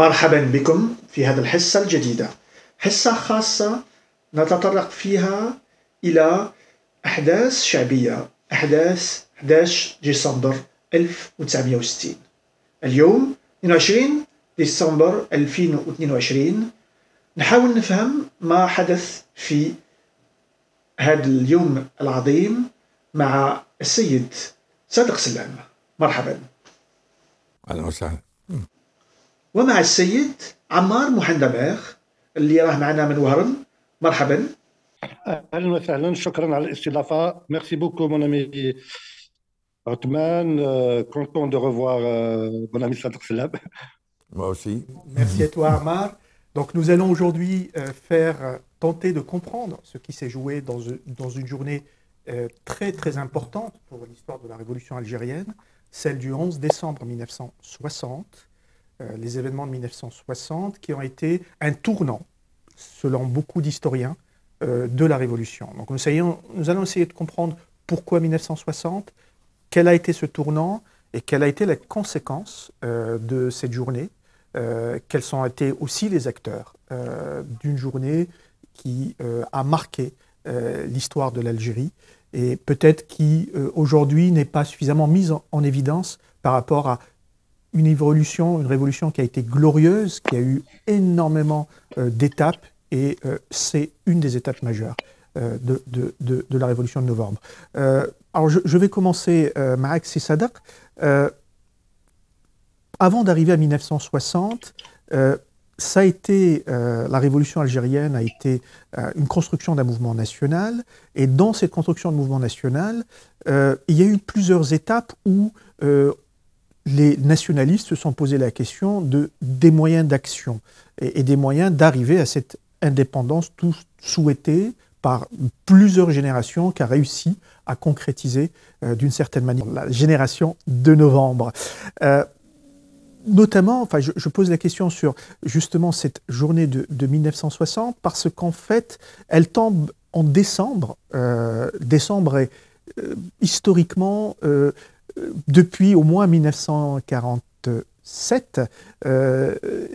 مرحبا بكم في هذه الحصة الجديدة حصة خاصة نتطرق فيها إلى أحداث شعبية أحداث 11 ديسمبر 1960 اليوم 22 ديسمبر 2022 نحاول نفهم ما حدث في هذا اليوم العظيم مع السيد صادق سلام مرحبا اهلا وسهلا ومع السيد عمار ami اللي راه معنا من شكرا على الاستضافه euh, content de revoir euh, mon ami Sadr Moi aussi. Merci à toi, Ammar. Donc, nous allons aujourd'hui euh, faire tenter de comprendre ce qui s'est joué dans, dans une journée très, très importante pour l'histoire de la révolution algérienne, celle du 11 décembre 1960. Euh, les événements de 1960 qui ont été un tournant, selon beaucoup d'historiens, euh, de la Révolution. Donc nous, allons essayer de comprendre pourquoi 1960, quel a été ce tournant et quelle a été la conséquence euh, de cette journée, quels ont été aussi les acteurs d'une journée qui a marqué l'histoire de l'Algérie et peut-être qui aujourd'hui n'est pas suffisamment mise en évidence par rapport à une évolution, une révolution qui a été glorieuse, qui a eu énormément euh, d'étapes, et euh, c'est une des étapes majeures euh, de, de, de, la révolution de novembre. alors je, vais commencer, Marek Sissadak. avant d'arriver à 1960, ça a été, la révolution algérienne a été une construction d'un mouvement national, et dans cette construction de mouvement national, il y a eu plusieurs étapes où les nationalistes se sont posé la question de, des moyens d'action et, des moyens d'arriver à cette indépendance tout souhaitée par plusieurs générations qui a réussi à concrétiser euh, d'une certaine manière la génération de novembre. Euh, notamment, enfin, je, pose la question sur justement cette journée de, 1960 parce qu'en fait, elle tombe en décembre. Euh, décembre est historiquement euh, depuis au moins 1947, euh,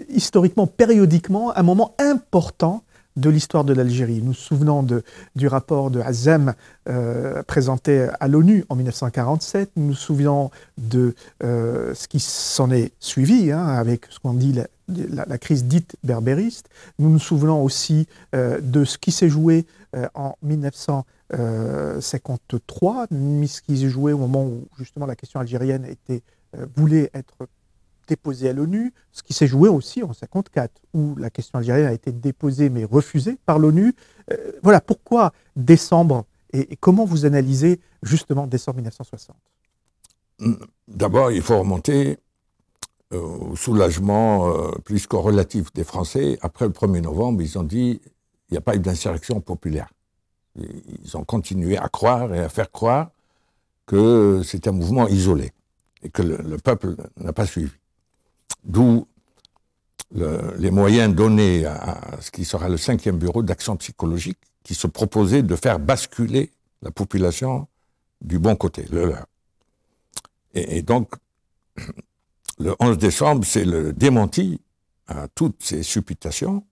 historiquement, périodiquement, un moment important de l'histoire de l'Algérie. Nous nous souvenons de, du rapport de Hazem euh, présenté à l'ONU en 1947, nous nous souvenons de ce qui s'en est suivi hein, avec ce qu'on dit la, crise dite berbériste, nous nous souvenons aussi de ce qui s'est joué euh, en 1953, ce qui se jouait au moment où justement la question algérienne était, euh, voulait être déposée à l'ONU, ce qui s'est joué aussi en 54, où la question algérienne a été déposée mais refusée par l'ONU. Euh, voilà pourquoi décembre et, comment vous analysez justement décembre 1960 hum, D'abord, il faut remonter au soulagement plus relatif des Français. Après le 1er novembre, ils ont dit il n'y a pas eu d'insurrection populaire. Ils ont continué à croire et à faire croire que c'est un mouvement isolé et que le, peuple n'a pas suivi. D'où les moyens donnés à, ce qui sera le cinquième bureau d'action psychologique qui se proposait de faire basculer la population du bon côté, le leur. Et, et donc, le 11 décembre, c'est le démenti à toutes ces supputations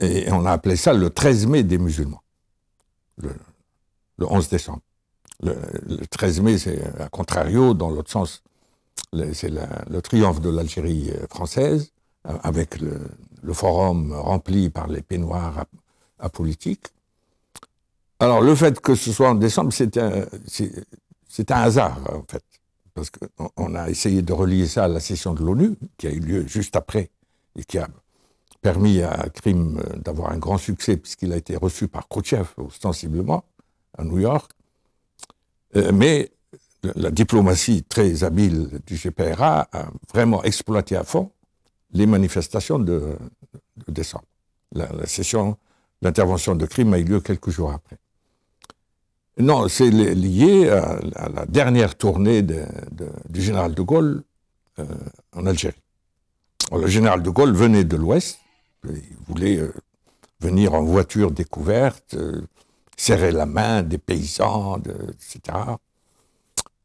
et on a appelé ça le 13 mai des musulmans, le, 11 décembre. Le, 13 mai, c'est à contrario, dans l'autre sens, c'est le triomphe de l'Algérie euh, française, euh, avec le, forum rempli par les peignoirs à, politique. Alors le fait que ce soit en décembre, c'est un, hasard, en fait, parce qu'on a essayé de relier ça à la session de l'ONU, qui a eu lieu juste après, et qui a permis à Krim d'avoir un grand succès puisqu'il a été reçu par Khrouchtchev, ostensiblement, à New York. Euh, mais la diplomatie très habile du GPRA a vraiment exploité à fond les manifestations de, décembre. La, session, l'intervention de Krim a eu lieu quelques jours après. Non, c'est lié à, la dernière tournée du général de Gaulle euh, en Algérie. le général de Gaulle venait de l'Ouest, euh, Ils voulaient euh, venir en voiture découverte, euh, serrer la main des paysans, etc.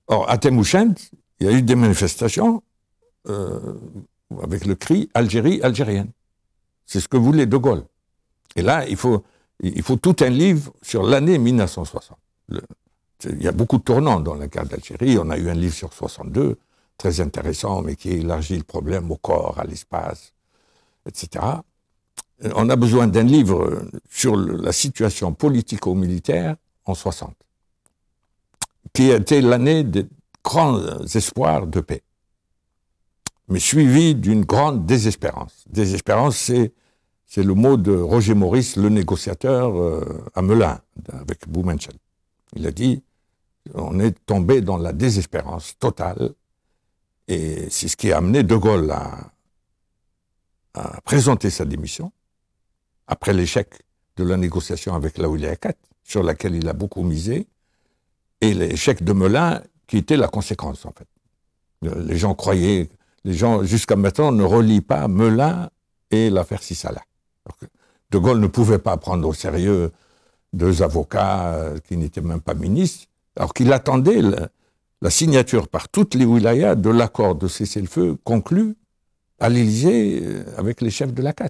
Or, à Temouchent, il y a eu des manifestations avec le cri Algérie algérienne. C'est ce que voulait De Gaulle. Et là, il faut, il faut tout un livre sur l'année 1960. il y a beaucoup de tournants dans la guerre d'Algérie. On a eu un livre sur 62, très intéressant, mais qui élargit le problème au corps, à l'espace, etc on a besoin d'un livre sur la situation politico-militaire en 60, qui a été l'année des grands espoirs de paix, mais suivi d'une grande désespérance. Désespérance, c'est c'est le mot de Roger Maurice, le négociateur euh, à Melun, avec Boumenchel. Il a dit on est tombé dans la désespérance totale, et c'est ce qui a amené De Gaulle à présenter sa démission après l'échec de la négociation avec la Wilaya sur laquelle il a beaucoup misé, et l'échec de Melun, qui était la conséquence, en fait. Euh, les gens croyaient, les gens, jusqu'à maintenant, ne relient pas Melun et l'affaire Sissala. De Gaulle ne pouvait pas prendre au sérieux deux avocats euh, qui n'étaient même pas ministres, alors qu'il attendait la, signature par toutes les wilayas de l'accord de cessez-le-feu conclu à l'Élysée euh, avec les chefs de la CAT.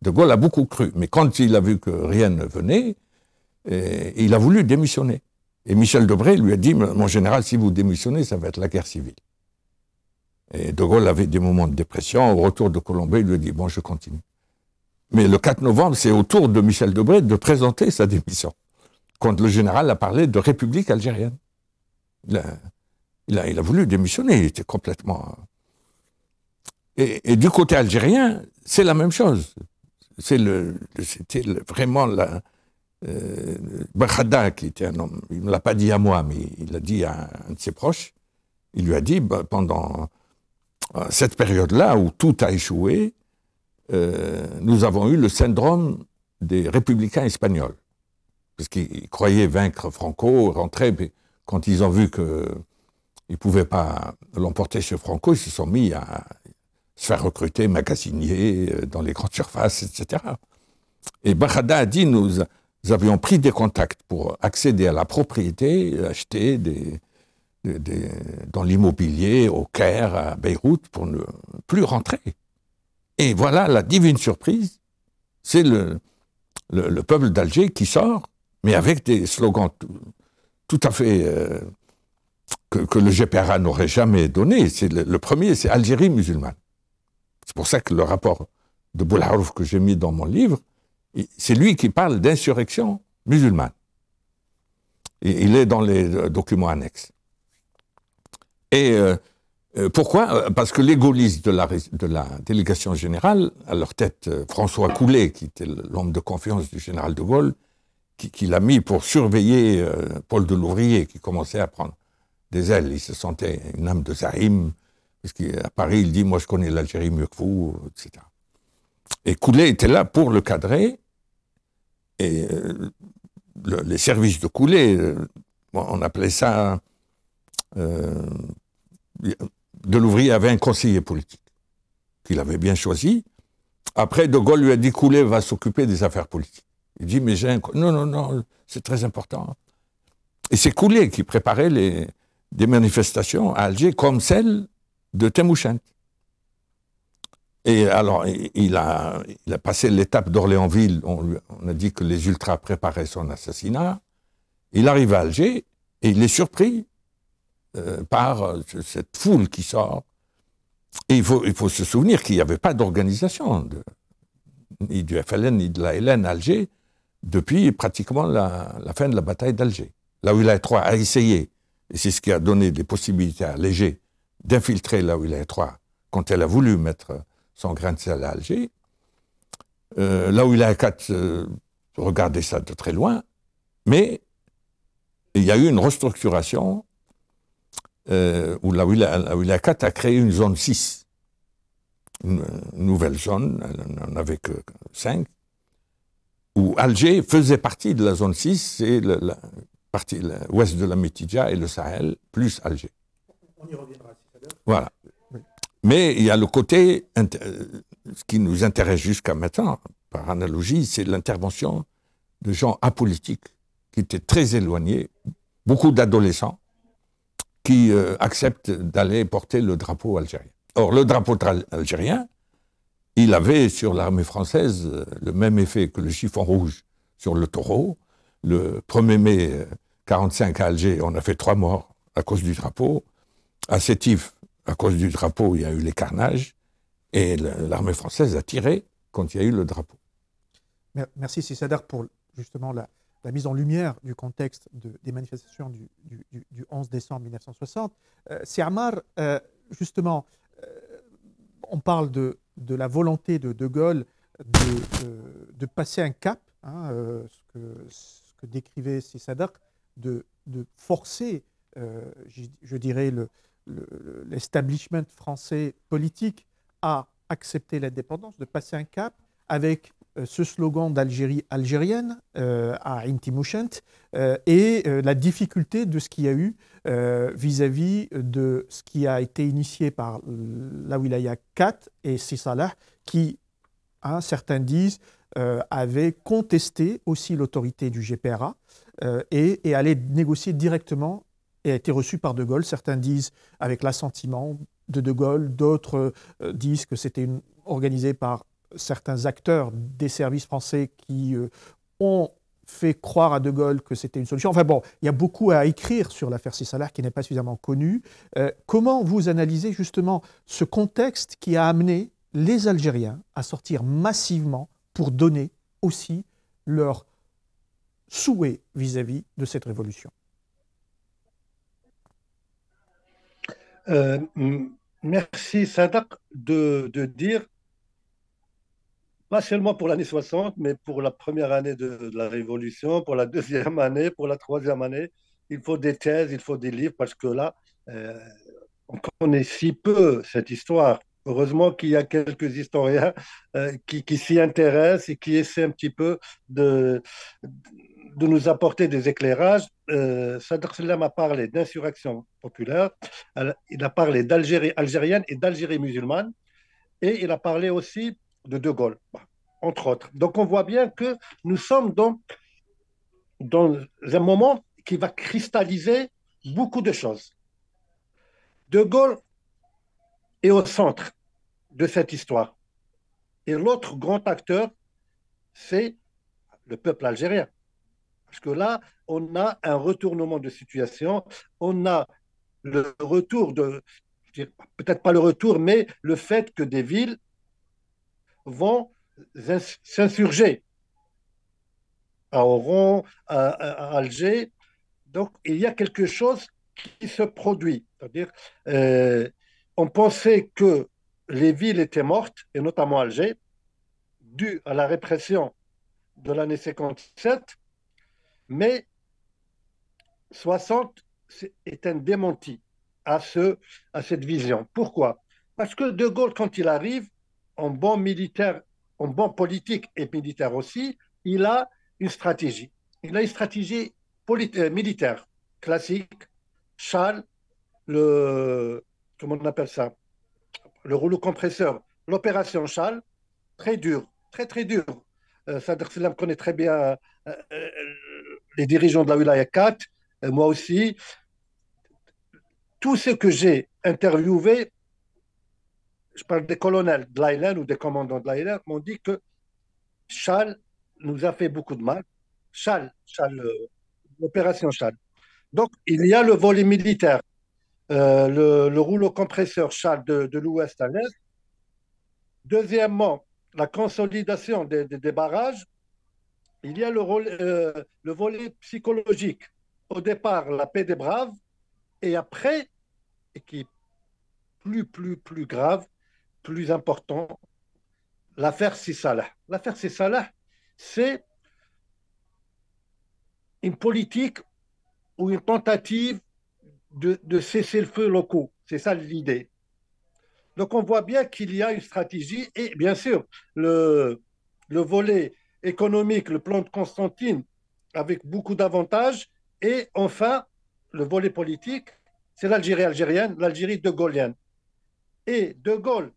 De Gaulle a beaucoup cru, mais quand il a vu que rien ne venait, eh, il a voulu démissionner. Et Michel Debré lui a dit, mon général, si vous démissionnez, ça va être la guerre civile. Et De Gaulle avait des moments de dépression. Au retour de Colombey, il lui a dit, bon, je continue. Mais le 4 novembre, c'est au tour de Michel Debré de présenter sa démission. Quand le général a parlé de République algérienne. Il a, voulu démissionner, il était complètement... et du côté algérien, c'est la même chose c'était vraiment la. Euh, qui était un homme, il ne l'a pas dit à moi, mais il l'a dit à un de ses proches, il lui a dit bah, pendant euh, cette période-là où tout a échoué, euh, nous avons eu le syndrome des républicains espagnols. Parce qu'ils croyaient vaincre Franco, rentrer, mais quand ils ont vu qu'ils ne pouvaient pas l'emporter chez Franco, ils se sont mis à se faire recruter, magasinier euh, dans les grandes surfaces, etc. Et Bahada a dit, nous, nous, avions pris des contacts pour accéder à la propriété, acheter des, dans l'immobilier, au Caire, à Beyrouth, pour ne plus rentrer. Et voilà la divine surprise, c'est le, le, peuple d'Alger qui sort, mais avec des slogans tout, à fait... Euh, que, le GPRA n'aurait jamais donné. C'est le premier, c'est Algérie musulmane. C'est pour ça que le rapport de Boularouf que j'ai mis dans mon livre, c'est lui qui parle d'insurrection musulmane. il est dans les euh, documents annexes. Et euh, euh, pourquoi Parce que les gaullistes de la, délégation générale, à leur tête François Coulet, qui était l'homme de confiance du général de Gaulle, qui, qui l'a mis pour surveiller Paul de Louvrier, qui commençait à prendre des ailes. Il se sentait une âme de Zahim, parce qu'à Paris, il dit, moi je connais l'Algérie mieux que vous, etc. Et Coulet était là pour le cadrer. Et euh, les services de Coulet, euh, on appelait ça... Euh, de l'ouvrier avait un conseiller politique qu'il avait bien choisi. Après, De Gaulle lui a dit Coulet va s'occuper des affaires politiques. Il dit Mais j'ai un. Non, non, non, c'est très important. Et c'est Coulet qui préparait les, des manifestations à Alger, comme celle de Temouchent. Et alors, il a, passé l'étape d'Orléansville. On, a dit que les ultras préparaient son assassinat. Il arrive à Alger et il est surpris euh, par euh, cette foule qui sort. Et il faut, se souvenir qu'il n'y avait pas d'organisation, ni du FLN, ni de la LN à Alger, depuis pratiquement la, fin de la bataille d'Alger. Là où il a essayé, et c'est ce qui a donné des possibilités à Léger d'infiltrer là où il est 3 quand elle a voulu mettre son grain de sel à Alger, euh, là où il a 4, euh, regardez ça de très loin, mais il y a eu une restructuration euh, où la est 4 a créé une zone 6, une, nouvelle zone, elle n'en avait que 5, où Alger faisait partie de la zone 6, c'est la partie l'ouest de la Métidja et le Sahel, plus Alger. On y reviendra. Voilà. Mais il y a le côté, euh, ce qui nous intéresse jusqu'à maintenant, par analogie, c'est l'intervention de gens apolitiques qui étaient très éloignés, beaucoup d'adolescents qui euh, acceptent d'aller porter le drapeau algérien. Or, le drapeau algérien, il avait sur l'armée française euh, le même effet que le chiffon rouge sur le taureau. Le 1er mai 1945 à Alger, on a fait trois morts à cause du drapeau. À Sétif, à cause du drapeau, il y a eu les carnages, et l'armée française a tiré quand il y a eu le drapeau. Merci Sissadar pour justement la, mise en lumière du contexte des manifestations du, 11 décembre 1960. Euh, euh, justement, euh, on parle de, la volonté de De Gaulle de, euh, passer un cap, hein, ce, que, que, décrivait Sissadar, de, forcer, je, dirais, le, l'establishment français politique a accepté l'indépendance, de passer un cap avec euh, ce slogan d'Algérie algérienne euh, à Intimouchent euh, et la difficulté de ce qu'il y a eu vis-à-vis de ce qui a été initié par la wilaya 4 et Sissalah qui, hein, certains disent, avait contesté aussi l'autorité du GPRA et, et allait négocier directement a été reçu par De Gaulle. Certains disent avec l'assentiment de De Gaulle, d'autres euh, disent que c'était organisé par certains acteurs des services français qui euh, ont fait croire à De Gaulle que c'était une solution. Enfin bon, il y a beaucoup à écrire sur l'affaire Cissalaire qui n'est pas suffisamment connue. Euh, comment vous analysez justement ce contexte qui a amené les Algériens à sortir massivement pour donner aussi leur souhait vis à -vis de cette révolution Euh, merci Sadak de, de, dire, pas seulement pour l'année 60, mais pour la première année de, la Révolution, pour la deuxième année, pour la troisième année, il faut des thèses, il faut des livres, parce que là, euh, on connaît si peu cette histoire. Heureusement qu'il y a quelques historiens euh, qui, qui s'y intéressent et qui essaient un petit peu de de nous apporter des éclairages. Euh, Sadr Salam a parlé d'insurrection populaire, il a parlé d'Algérie algérienne et d'Algérie musulmane, et il a parlé aussi de De Gaulle, entre autres. Donc on voit bien que nous sommes donc dans un moment qui va cristalliser beaucoup de choses. De Gaulle est au centre de cette histoire. Et l'autre grand acteur, c'est le peuple algérien. Parce que là, on a un retournement de situation, on a le retour de, peut-être pas le retour, mais le fait que des villes vont s'insurger à Oran, à, Alger. Donc, il y a quelque chose qui se produit. C'est-à-dire, euh, on pensait que les villes étaient mortes, et notamment Alger, dû à la répression de l'année 57, mais 60 est un démenti à, à cette vision. Pourquoi Parce que De Gaulle, quand il arrive, en bon militaire, en bon politique et militaire aussi, il a une stratégie. Il a une stratégie euh, militaire classique. châle, le, comment on appelle ça Le rouleau compresseur. L'opération châle très dur, très très dure. Euh, Sadr Sélam connaît très bien euh, les dirigeants de la Wilaya 4, euh, moi aussi. Tous ceux que j'ai interviewés, je parle des colonels de l'Ireland ou des commandants de l'Ireland, m'ont dit que Charles nous a fait beaucoup de mal. Charles, Charles euh, l'opération Charles. Donc, il y a le volet militaire, euh, le, rouleau compresseur Charles de, l'ouest à l'est. Deuxièmement, la consolidation des barrages il y a euh, le, volet psychologique. Au départ, la paix des braves, et après, et qui est plus, plus, plus grave, plus important, l'affaire Cisala. L'affaire Cisala, c'est une politique ou une tentative de, cesser le feu local. C'est ça l'idée. Donc on voit bien qu'il y a une stratégie et bien sûr, le, le volet économique, le plan de Constantine, avec beaucoup d'avantages. Et enfin, le volet politique, c'est l'Algérie algérienne, l'Algérie de Gaulle Et De Gaulle,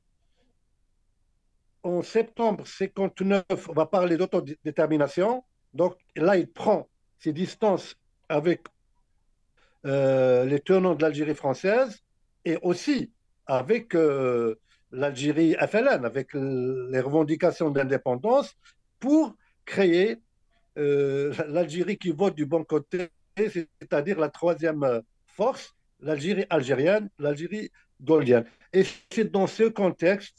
en septembre 59, on va parler d'autodétermination. Donc là, il prend ses distances avec euh, les tenants de l'Algérie française et aussi avec euh, l'Algérie FLN, avec les revendications d'indépendance pour créer euh, l'Algérie qui vote du bon côté, c'est-à-dire la troisième euh, force, l'Algérie algérienne, l'Algérie goldienne. Et c'est dans ce contexte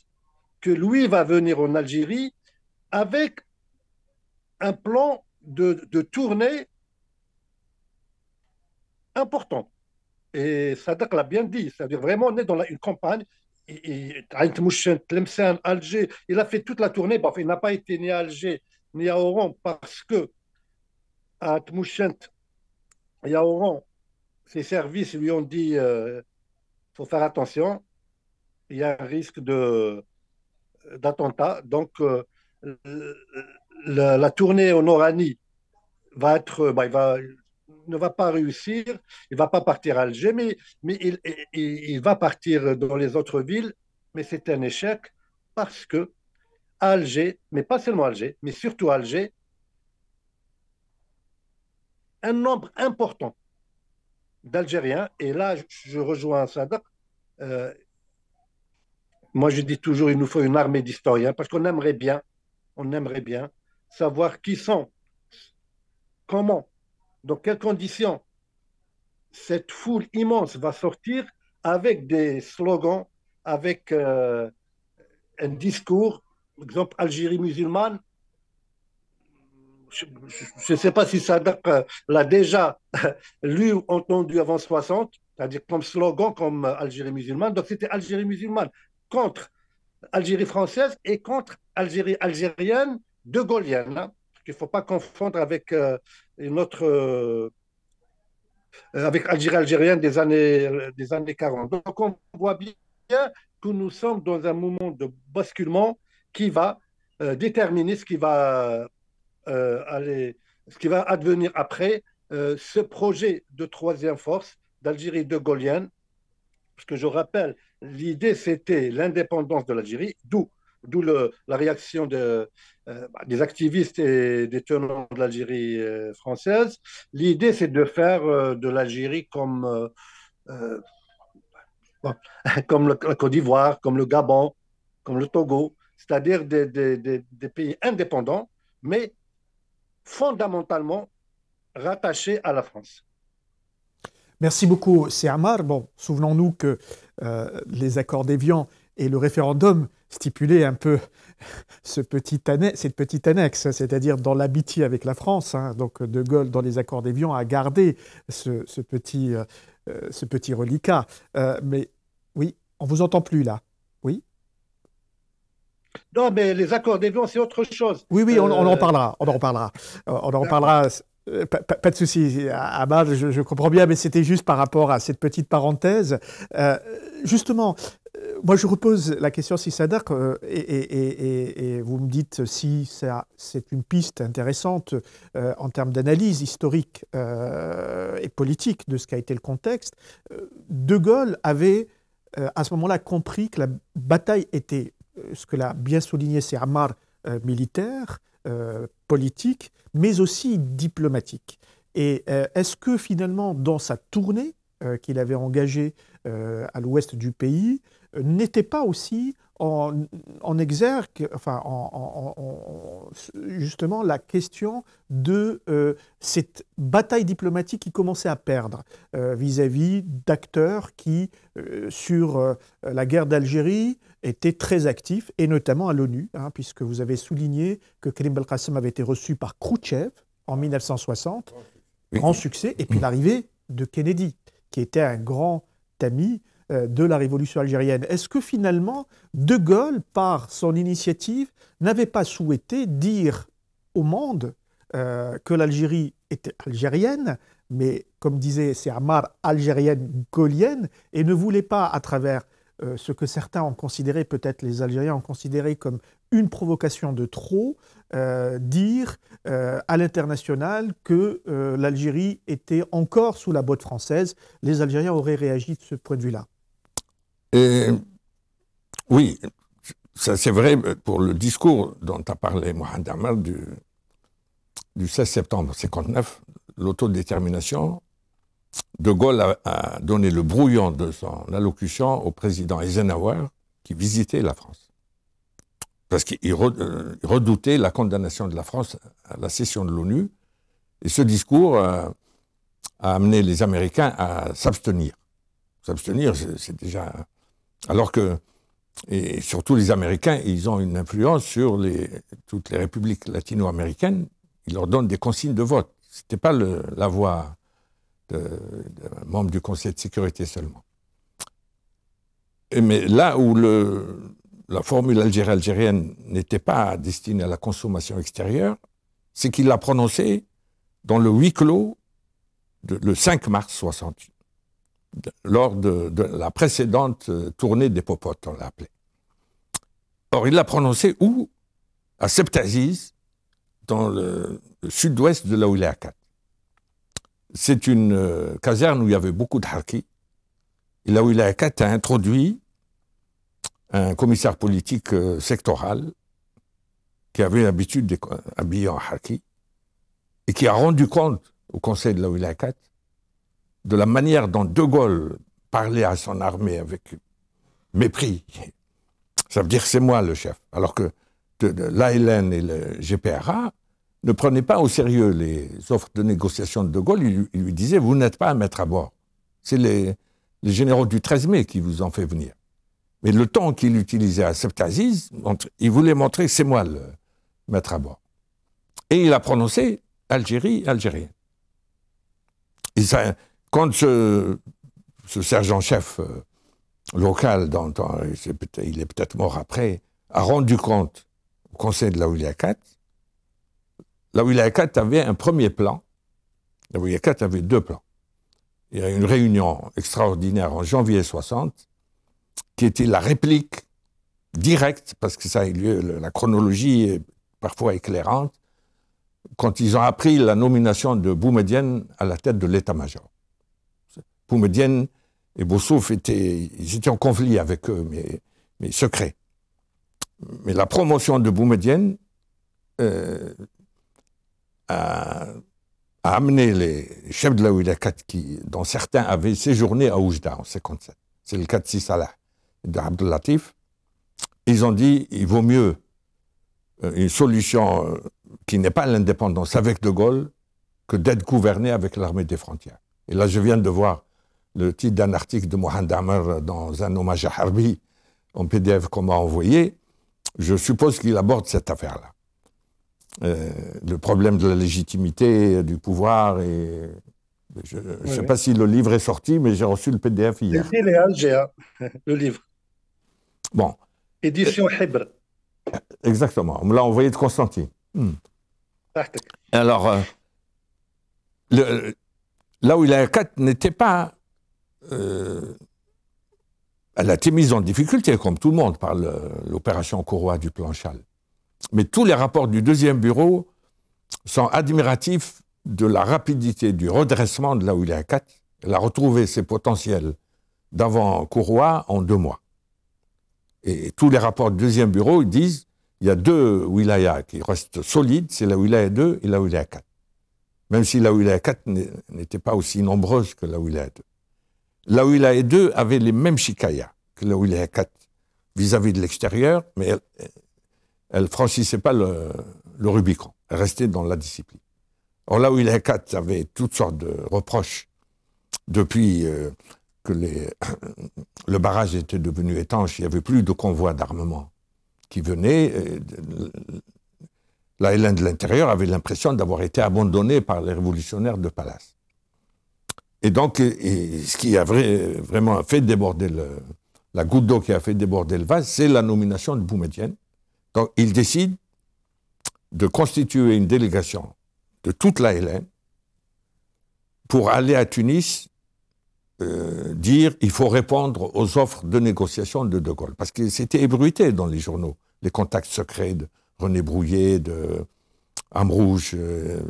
que lui va venir en Algérie avec un plan de, tournée important. Et Sadak l'a bien dit, c'est-à-dire vraiment on est dans une campagne Tlemcen, il a fait toute la tournée. il n'a pas été ni à Alger ni à Oran parce que à et à Oran, ses services lui ont dit euh, faut faire attention, il y a un risque de d'attentat. Donc euh, la, tournée en Oranie va être, bah, va, ne va pas réussir, il va pas partir à Alger, mais, mais il, va partir dans les autres villes, mais c'est un échec parce que Alger, mais pas seulement Alger, mais surtout Alger, un nombre important d'Algériens, et là je rejoins Sadak, euh, moi je dis toujours il nous faut une armée d'historiens parce qu'on aimerait bien, on aimerait bien savoir qui sont, comment dans quelles conditions cette foule immense va sortir avec des slogans, avec euh, un discours, par exemple Algérie musulmane. Je ne sais pas si Sadak euh, l'a déjà lu ou entendu avant 60, c'est-à-dire comme slogan comme euh, Algérie musulmane. Donc c'était Algérie musulmane contre Algérie française et contre Algérie algérienne de Gaulienne. Hein qu'il ne faut pas confondre avec euh, notre, euh, avec l'Algérie algérienne des années, des années 40. Donc on voit bien que nous sommes dans un moment de basculement qui va euh, déterminer ce qui va, aller, ce qui va advenir après ce projet de troisième force d'Algérie de Gaulienne. Parce que je rappelle, l'idée c'était l'indépendance de l'Algérie, d'où d'où la réaction de, euh, bah, des activistes et des tenants de l'Algérie euh, française. L'idée, c'est de faire euh, de l'Algérie comme, comme le, la Côte d'Ivoire, comme le Gabon, comme le Togo, c'est-à-dire des, pays indépendants, mais fondamentalement rattachés à la France. Merci beaucoup, Céamar. Bon, souvenons-nous que les accords d'Evian et le référendum stipulait un peu ce petit cette petite annexe, c'est-à-dire dans l'amitié avec la France. Hein. donc De Gaulle, dans les accords d'Évian, a gardé ce, petit, euh, euh, ce petit reliquat. Euh, mais oui, on vous entend plus là. Oui Non, mais les accords d'Évian, c'est autre chose. Oui, oui, on, en parlera. On en reparlera. On en parlera pas, de souci, Amal, je, je comprends bien, mais c'était juste par rapport à cette petite parenthèse. justement, moi, je repose la question si ça d'accord, euh, et, et, vous me dites si c'est une piste intéressante euh, en termes d'analyse historique euh, et politique de ce qu'a été le contexte. De Gaulle avait à ce moment-là compris que la bataille était, ce que l'a bien souligné c'est mar militaire, politique, mais aussi diplomatique. Et est-ce que finalement, dans sa tournée qu'il avait engagée à l'ouest du pays, n'était pas aussi en, exergue, enfin, justement, la question de euh, cette bataille diplomatique qui commençait à perdre euh, vis-à-vis d'acteurs qui, euh, sur la guerre d'Algérie, étaient très actifs, et notamment à l'ONU, hein, puisque vous avez souligné que Karim Belkacem avait été reçu par Khrouchtchev en 1960, grand succès, et puis mmh. l'arrivée de Kennedy, qui était un grand ami euh, de la révolution algérienne. Est-ce que finalement, De Gaulle, par son initiative, n'avait pas souhaité dire au monde euh, que l'Algérie était algérienne, mais comme disait Amar algérienne gaulienne, et ne voulait pas, à travers euh, ce que certains ont considéré, peut-être les Algériens ont considéré comme une provocation de trop, dire à l'international que l'Algérie était encore sous la botte française. Les Algériens auraient réagi de ce point de vue-là. Et oui, c'est vrai pour le discours dont a parlé Mohamed Amar du, du 16 septembre 59, l'autodétermination. De Gaulle a, donné le brouillon de son allocution au président Eisenhower qui visitait la France. Parce qu'il redoutait la condamnation de la France à la session de l'ONU. Et ce discours euh, a amené les Américains à s'abstenir. S'abstenir, c'est déjà alors que, et surtout les Américains, ils ont une influence sur toutes les républiques latino-américaines. Ils leur donnent des consignes de vote. Ce n'était pas la voix d'un membre du Conseil de sécurité seulement. Et mais là où le, la formule algérie-algérienne n'était pas destinée à la consommation extérieure, c'est qu'il l'a prononcée dans le huis clos le 5 mars 68 lors de, la précédente euh, tournée des popotes, on l'a appelé. Or, il l'a prononcé où À Septaziz, dans le, sud-ouest de la Ouléakat. C'est une euh, caserne où il y avait beaucoup de harkis. Et la Ouléakat a introduit un commissaire politique euh, sectoral qui avait l'habitude d'habiller en harkis et qui a rendu compte au conseil de la Ouléakat de la manière dont De Gaulle parlait à son armée avec mépris. Ça veut dire c'est moi le chef. Alors que l'ALN et le GPRA ne prenaient pas au sérieux les offres de négociation de De Gaulle. Ils, lui disaient Vous n'êtes pas à mettre à bord. C'est les, généraux du 13 mai qui vous ont fait venir. Mais le temps qu'il utilisait à Septasis, il voulait montrer C'est moi le maître à bord. Et il a prononcé Algérie, Algérie. Et ça, quand ce, sergent-chef euh, local, dont il est peut-être mort après, a rendu compte au conseil de la Wilaya la Wilaya avait un premier plan, la Wilaya avait deux plans. Il y a une réunion extraordinaire en janvier 60, qui était la réplique directe, parce que ça a lieu, la chronologie est parfois éclairante, quand ils ont appris la nomination de Boumedienne à la tête de l'état-major. Boumediene et Boussouf étaient, ils étaient en conflit avec eux, mais, secrets. Mais la promotion de Boumedienne euh, a, amené les chefs de la Ouïdakat qui, dont certains avaient séjourné à Oujda en 57. C'est le cas de et d'Abdel Latif. Ils ont dit il vaut mieux euh, une solution euh, qui n'est pas l'indépendance avec De Gaulle que d'être gouverné avec l'armée des frontières. Et là, je viens de voir le titre d'un article de Mohand Amr dans un hommage à Harbi, en PDF qu'on m'a envoyé, je suppose qu'il aborde cette affaire-là. Euh, le problème de la légitimité du pouvoir et je ne sais pas si le livre est sorti, mais j'ai reçu le PDF hier. Il est le livre. Bon. Édition Hébre. Exactement. On me l'a envoyé de Constantine. Hmm. Alors, euh, le, euh, là où il a 4 n'était pas euh, elle a été mise en difficulté, comme tout le monde, par l'opération Courroie du Planchal. Mais tous les rapports du deuxième bureau sont admiratifs de la rapidité du redressement de la Wilaya 4 Elle a retrouvé ses potentiels d'avant Courroie en deux mois. Et tous les rapports du deuxième bureau disent il y a deux wilayas qui restent solides, c'est la wilaya 2 et la wilaya 4. Même si la wilaya 4 n'était pas aussi nombreuse que la wilaya 2 a et deux avait les mêmes chicaya que il est quatre vis-à-vis de l'extérieur, mais elle ne franchissait pas le, Rubicon. Elle restait dans la discipline. Or là où il quatre avait toutes sortes de reproches depuis euh, que le barrage était devenu étanche, il n'y avait plus de convois d'armement qui venaient. La Hélène de l'intérieur avait l'impression d'avoir été abandonnée par les révolutionnaires de Palace. Et donc, ce qui a vraiment fait déborder le, la goutte d'eau qui a fait déborder le vase, c'est la nomination de Boumedienne. Donc, il décide de constituer une délégation de toute la Hélène pour aller à Tunis euh, dire il faut répondre aux offres de négociation de De Gaulle. Parce que c'était ébruité dans les journaux, les contacts secrets de René Brouillet, de Amrouge, euh,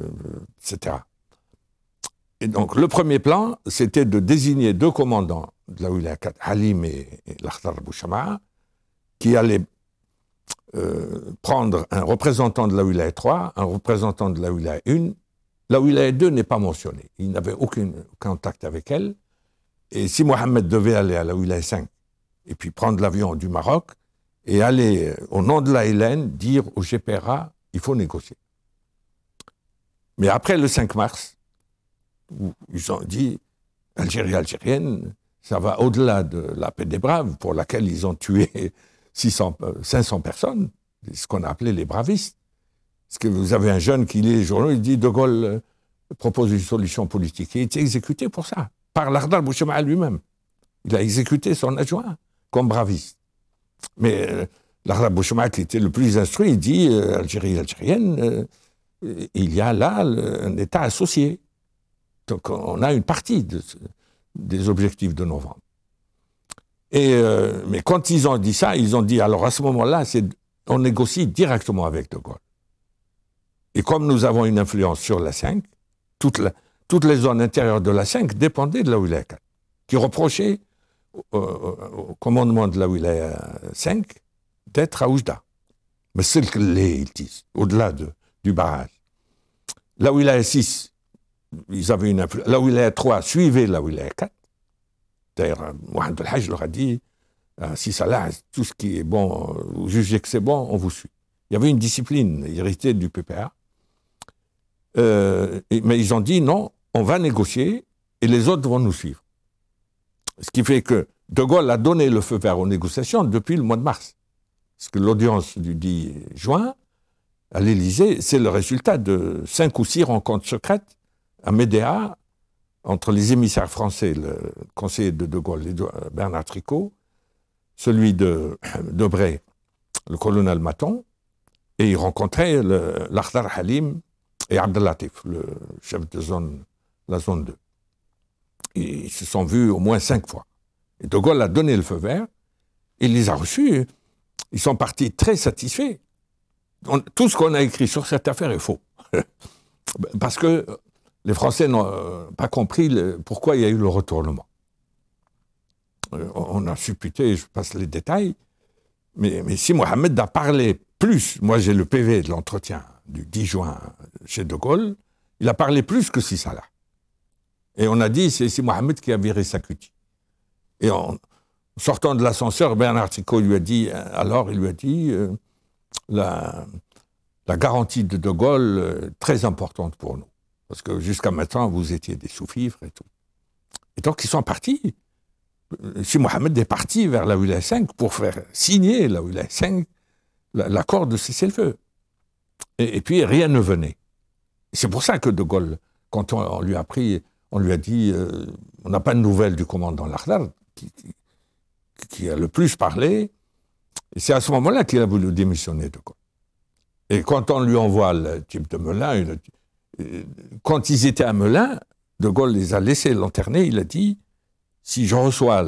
etc. Et donc, le premier plan, c'était de désigner deux commandants de la 4, Halim et, l'Akhtar Bouchama, qui allaient euh, prendre un représentant de la wilaya 3, un représentant de la wilaya 1. La wilaya 2 n'est pas mentionnée. Il n'avait aucun contact avec elle. Et si Mohamed devait aller à la wilaya 5, et puis prendre l'avion du Maroc, et aller euh, au nom de la Hélène dire au GPRA, il faut négocier. Mais après le 5 mars, où ils ont dit Algérie algérienne, ça va au-delà de la paix des braves, pour laquelle ils ont tué 600, 500 euh, personnes, ce qu'on a appelé les bravistes. Parce que vous avez un jeune qui lit les journaux, il dit De Gaulle euh, propose une solution politique. Et il est exécuté pour ça, par Lardal Bouchema lui-même. Il a exécuté son adjoint comme braviste. Mais euh, Lardal Bouchema, qui était le plus instruit, il dit Algérie algérienne, il y a là un État associé donc on a une partie des objectifs de novembre. Et, euh, mais quand ils ont dit ça, ils ont dit, alors à ce moment-là, on négocie directement avec De Gaulle. Et comme nous avons une influence sur la 5, toutes les zones intérieures de la 5 dépendaient de la wilaya 4, qui reprochait au, commandement de la wilaya 5 d'être à Oujda. Mais c'est le au-delà du barrage. La wilaya 6 ils avaient une influence. La wilaya 3 suivait la wilaya 4. D'ailleurs, euh, Mohamed al je leur ai dit euh, si ça là, tout ce qui est bon, euh, vous jugez que c'est bon, on vous suit. Il y avait une discipline héritée du PPA. mais ils ont dit non, on va négocier et les autres vont nous suivre. Ce qui fait que De Gaulle a donné le feu vert aux négociations depuis le mois de mars. Parce que l'audience du 10 juin à l'Élysée, c'est le résultat de cinq ou six rencontres secrètes à Médéa, entre les émissaires français, le conseiller de De Gaulle, euh, Bernard Tricot, celui de euh, Debray, le colonel Maton, et il rencontraient l'Akhdar Halim et Abdelatif, le chef de zone, la zone 2. ils se sont vus au moins cinq fois. Et de Gaulle a donné le feu vert, il les a reçus, ils sont partis très satisfaits. tout ce qu'on a écrit sur cette affaire est faux. Parce que les Français n'ont euh, pas compris pourquoi il y a eu le retournement. Euh, on a supputé, je passe les détails, mais, si Mohamed a parlé plus, moi j'ai le PV de l'entretien du 10 juin chez De Gaulle, il a parlé plus que si Et on a dit, c'est Mohamed qui a viré cutie. Et en sortant de l'ascenseur, Bernard Tricot lui a dit, euh, alors il lui a dit, la, garantie de De Gaulle, très importante pour nous. Parce que jusqu'à maintenant, vous étiez des sous et tout. Et donc, ils sont partis. Euh, si Mohamed est parti vers la des 5 pour faire signer la des 5 l'accord de cessez-le-feu. Et, puis, rien ne venait. C'est pour ça que De Gaulle, quand on, lui a pris, on lui a dit euh, on n'a pas de nouvelles du commandant Lardal, qui, a le plus parlé. Et c'est à ce moment-là qu'il a voulu démissionner De Gaulle. Et quand on lui envoie le type de Melun, euh, quand ils étaient à Melun, De Gaulle les a laissés lanterner. Il a dit si je reçois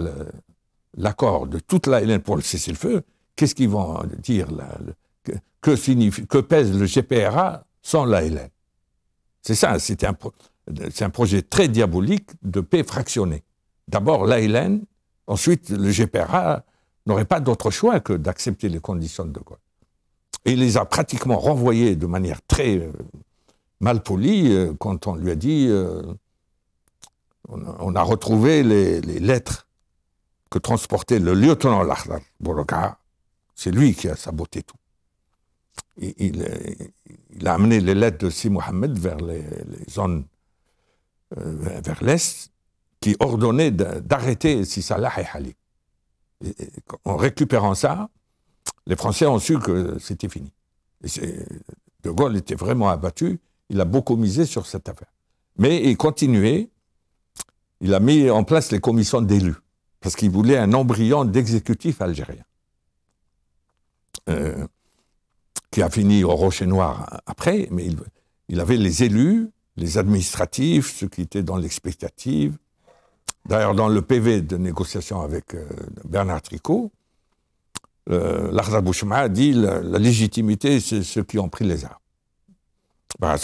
l'accord de toute la pour le cessez-le-feu, qu'est-ce qu'ils vont dire que, signifie, que, pèse le GPRA sans la C'est ça, c'est un, projet très diabolique de paix fractionnée. D'abord la ensuite le GPRA n'aurait pas d'autre choix que d'accepter les conditions de De Gaulle. il les a pratiquement renvoyés de manière très euh, Malpoli, euh, quand on lui a dit euh, on, a retrouvé les, lettres que transportait le lieutenant Lahlar Boroka. C'est lui qui a saboté tout. Euh, il, a amené les lettres de Si Mohamed vers les, zones, vers l'Est, qui ordonnait d'arrêter Si Salah et Hali. en récupérant ça, les Français ont su que c'était fini. de Gaulle était vraiment abattu. Il a beaucoup misé sur cette affaire. Mais il continuait, il a mis en place les commissions d'élus, parce qu'il voulait un embryon d'exécutif algérien, euh, qui a fini au Rocher Noir après, mais il, avait les élus, les administratifs, ceux qui étaient dans l'expectative. D'ailleurs, dans le PV de négociation avec euh, Bernard Tricot, euh, a dit la légitimité, c'est ceux qui ont pris les armes. Bah,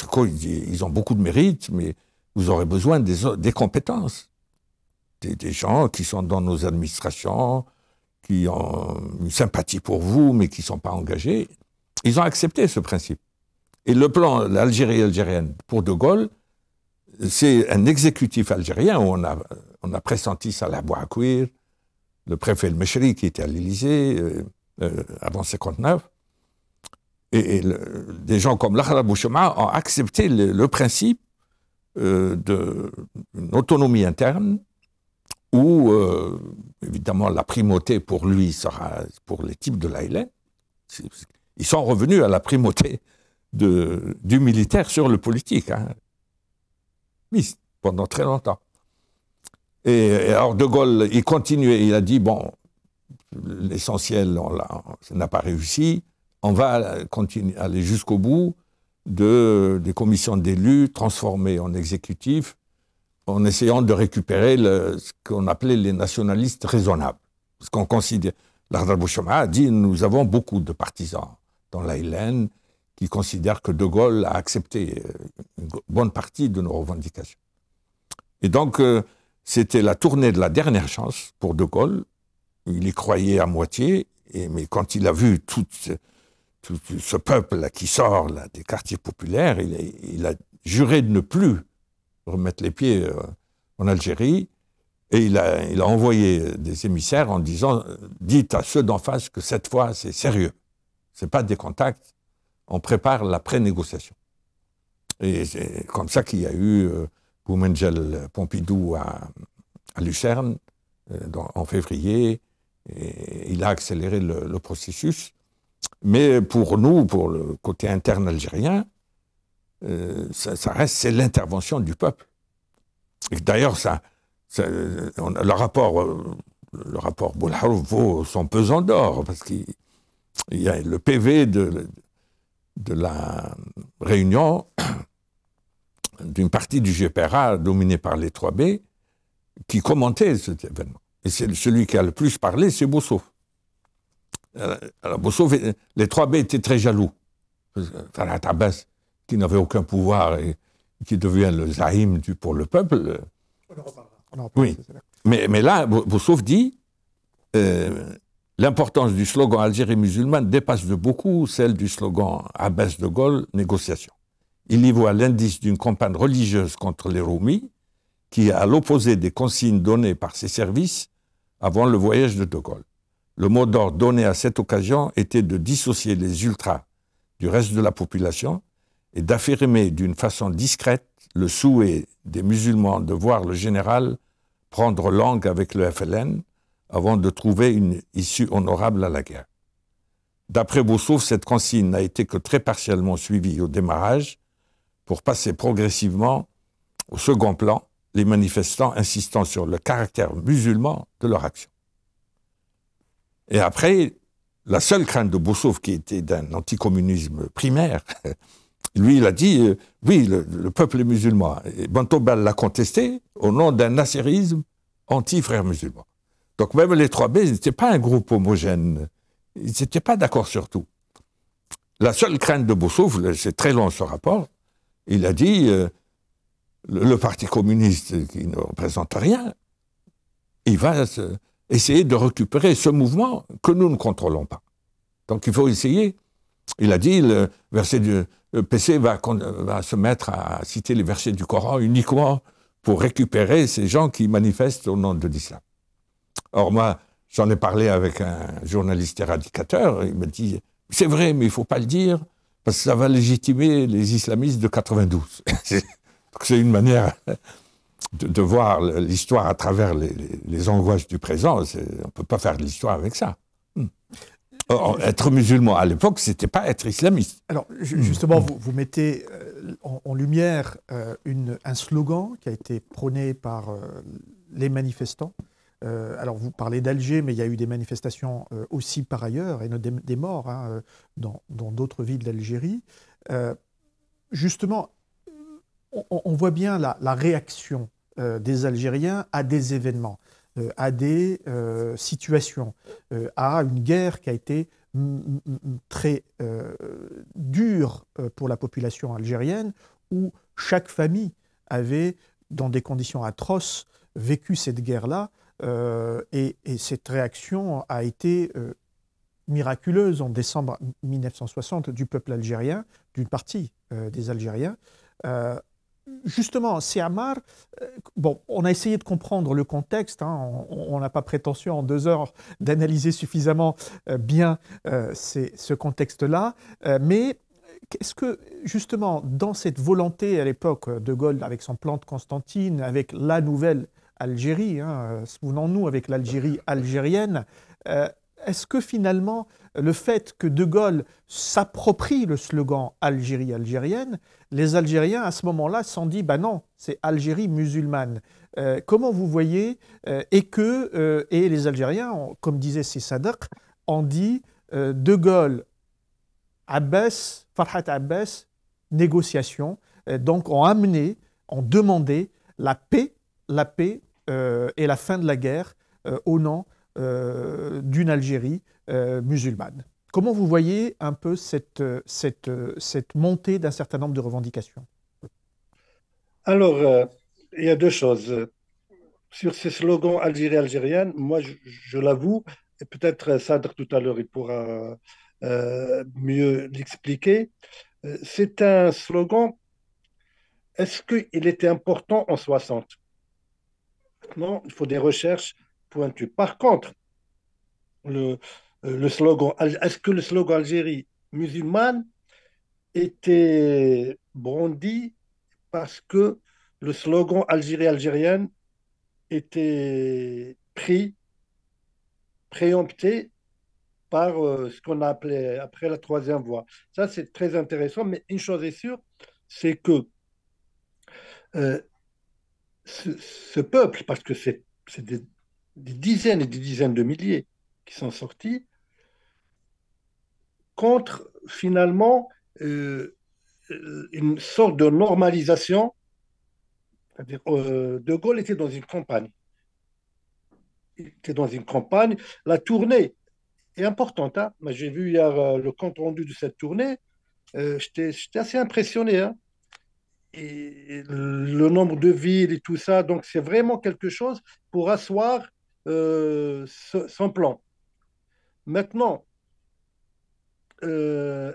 ils ont beaucoup de mérite, mais vous aurez besoin des, compétences. Des, gens qui sont dans nos administrations, qui ont une sympathie pour vous, mais qui ne sont pas engagés. Ils ont accepté ce principe. Et le plan, l'Algérie algérienne, pour De Gaulle, c'est un exécutif algérien où on a, on a pressenti Salah Bouakouir, le préfet El qui était à l'Élysée euh, euh, avant 59. Et, des gens comme l'Akhra Bouchema ont accepté le, principe euh, d'une autonomie interne où, euh, évidemment, la primauté pour lui sera pour les types de l'Aïlène. Ils sont revenus à la primauté de, du militaire sur le politique, hein, pendant très longtemps. Et, alors De Gaulle, il continuait, il a dit, bon, l'essentiel, on, n'a pas réussi, on va continuer, aller jusqu'au bout de, des commissions d'élus transformées en exécutif en essayant de récupérer ce qu'on appelait les nationalistes raisonnables. ce qu'on considère. L'Ardal a dit nous avons beaucoup de partisans dans la Hélène qui considèrent que De Gaulle a accepté euh, une bonne partie de nos revendications. Et donc, euh, c'était la tournée de la dernière chance pour De Gaulle. Il y croyait à moitié, mais quand il a vu toute ce peuple qui sort des quartiers populaires, il, il, a juré de ne plus remettre les pieds euh, en Algérie. Et il a, il a, envoyé euh, des émissaires en disant euh, Dites à ceux d'en face que cette fois, c'est sérieux. Ce n'est pas des contacts. On prépare la pré-négociation. Et c'est comme ça qu'il y a eu euh, Pompidou à, à Lucerne en février. Et il a accéléré le, le processus. Mais pour nous, pour le côté interne algérien, euh, ça, reste, c'est l'intervention du peuple. d'ailleurs, ça, le rapport, euh, le rapport Boulharouf vaut son pesant d'or, parce qu'il y a le PV de, de la réunion d'une partie du GPRA dominée par les 3B qui commentait cet événement. Et c'est celui qui a le plus parlé, c'est Boussouf. Euh, alors Boussouf, les trois B étaient très jaloux. Abbas, qui n'avait aucun pouvoir et qui devient le zaïm du, pour le peuple. Euh, oui. Mais, là, Boussouf dit euh, l'importance du slogan Algérie musulmane dépasse de beaucoup celle du slogan Abbas de Gaulle, négociation. Il y voit l'indice d'une campagne religieuse contre les Roumis qui est à l'opposé des consignes données par ses services avant le voyage de De le mot d'ordre donné à cette occasion était de dissocier les ultras du reste de la population et d'affirmer d'une façon discrète le souhait des musulmans de voir le général prendre langue avec le FLN avant de trouver une issue honorable à la guerre. D'après Boussouf, cette consigne n'a été que très partiellement suivie au démarrage pour passer progressivement au second plan, les manifestants insistant sur le caractère musulman de leur action. Et après, la seule crainte de Boussouf, qui était d'un anticommunisme primaire, lui, il a dit euh, oui, le, peuple est musulman. Et Bantobal l'a contesté au nom d'un assyrisme anti-frères musulmans. Donc même les 3B, n'étaient pas un groupe homogène. Ils n'étaient pas d'accord sur tout. La seule crainte de Boussouf, c'est très long ce rapport, il a dit euh, le, le, Parti communiste qui ne représente rien, il va se, essayer de récupérer ce mouvement que nous ne contrôlons pas. Donc il faut essayer. Il a dit, le verset PC va, va, se mettre à citer les versets du Coran uniquement pour récupérer ces gens qui manifestent au nom de l'islam. Or moi, j'en ai parlé avec un journaliste éradicateur, il me dit, c'est vrai, mais il ne faut pas le dire, parce que ça va légitimer les islamistes de 92. c'est une manière de, voir l'histoire à travers les, angoisses du présent, on ne peut pas faire de l'histoire avec ça. Hmm. Oh, oh, être musulman à l'époque, c'était pas être islamiste. Alors, hmm. justement, hmm. vous, vous mettez euh, en, lumière euh, une, un slogan qui a été prôné par euh, les manifestants. alors, vous parlez d'Alger, mais il y a eu des manifestations aussi par ailleurs, et des, morts hein, dans d'autres villes d'Algérie. justement, on, voit bien la, la réaction euh, des Algériens à des événements, euh, à des euh, situations, à une guerre qui a été très dure pour la population algérienne, où chaque famille avait, dans des conditions atroces, vécu cette guerre-là, et, cette réaction a été miraculeuse en décembre 1960 du peuple algérien, d'une partie des Algériens, justement, c'est Amar. Euh, bon, on a essayé de comprendre le contexte. Hein, on n'a pas prétention en deux heures d'analyser suffisamment euh, bien euh, ce contexte-là. mais quest ce que, justement, dans cette volonté à l'époque de Gaulle, avec son plan de Constantine, avec la nouvelle Algérie, hein, souvenons-nous, avec l'Algérie algérienne, est-ce que finalement le fait que De Gaulle s'approprie le slogan Algérie algérienne, les Algériens à ce moment-là s'en disent bah non, c'est Algérie musulmane. Euh, comment vous voyez euh, et que euh, et les Algériens, comme disait Sadaq, ont dit De Gaulle, Abbas, Farhat Abbas, négociation, donc ont amené, ont demandé la paix, la paix et la fin de la guerre au nom euh, d'une Algérie euh, musulmane. Comment vous voyez un peu cette, euh, montée d'un certain nombre de revendications Alors, il y a deux choses. Sur ce slogan « Algérie-Algérienne, moi, je, l'avoue, et peut-être Sadr tout à l'heure, il pourra mieux l'expliquer, c'est un slogan, est-ce qu'il était important en 60 Non, il faut des recherches pointu. Par contre, le, euh, le slogan, est-ce que le slogan Algérie musulmane était brandi parce que le slogan Algérie algérienne était pris, préempté par euh, ce qu'on appelait après la troisième voie. Ça, c'est très intéressant, mais une chose est sûre, c'est que euh, ce, ce, peuple, parce que c'est des, des dizaines et des dizaines de milliers qui sont sortis, contre finalement euh, une sorte de normalisation. Euh, de Gaulle était dans une campagne. Il était dans une campagne. La tournée est importante. Hein J'ai vu hier euh, le compte rendu de cette tournée. J'étais assez impressionné. Hein. le nombre de villes et tout ça. Donc, c'est vraiment quelque chose pour asseoir euh, son plan. Maintenant, euh,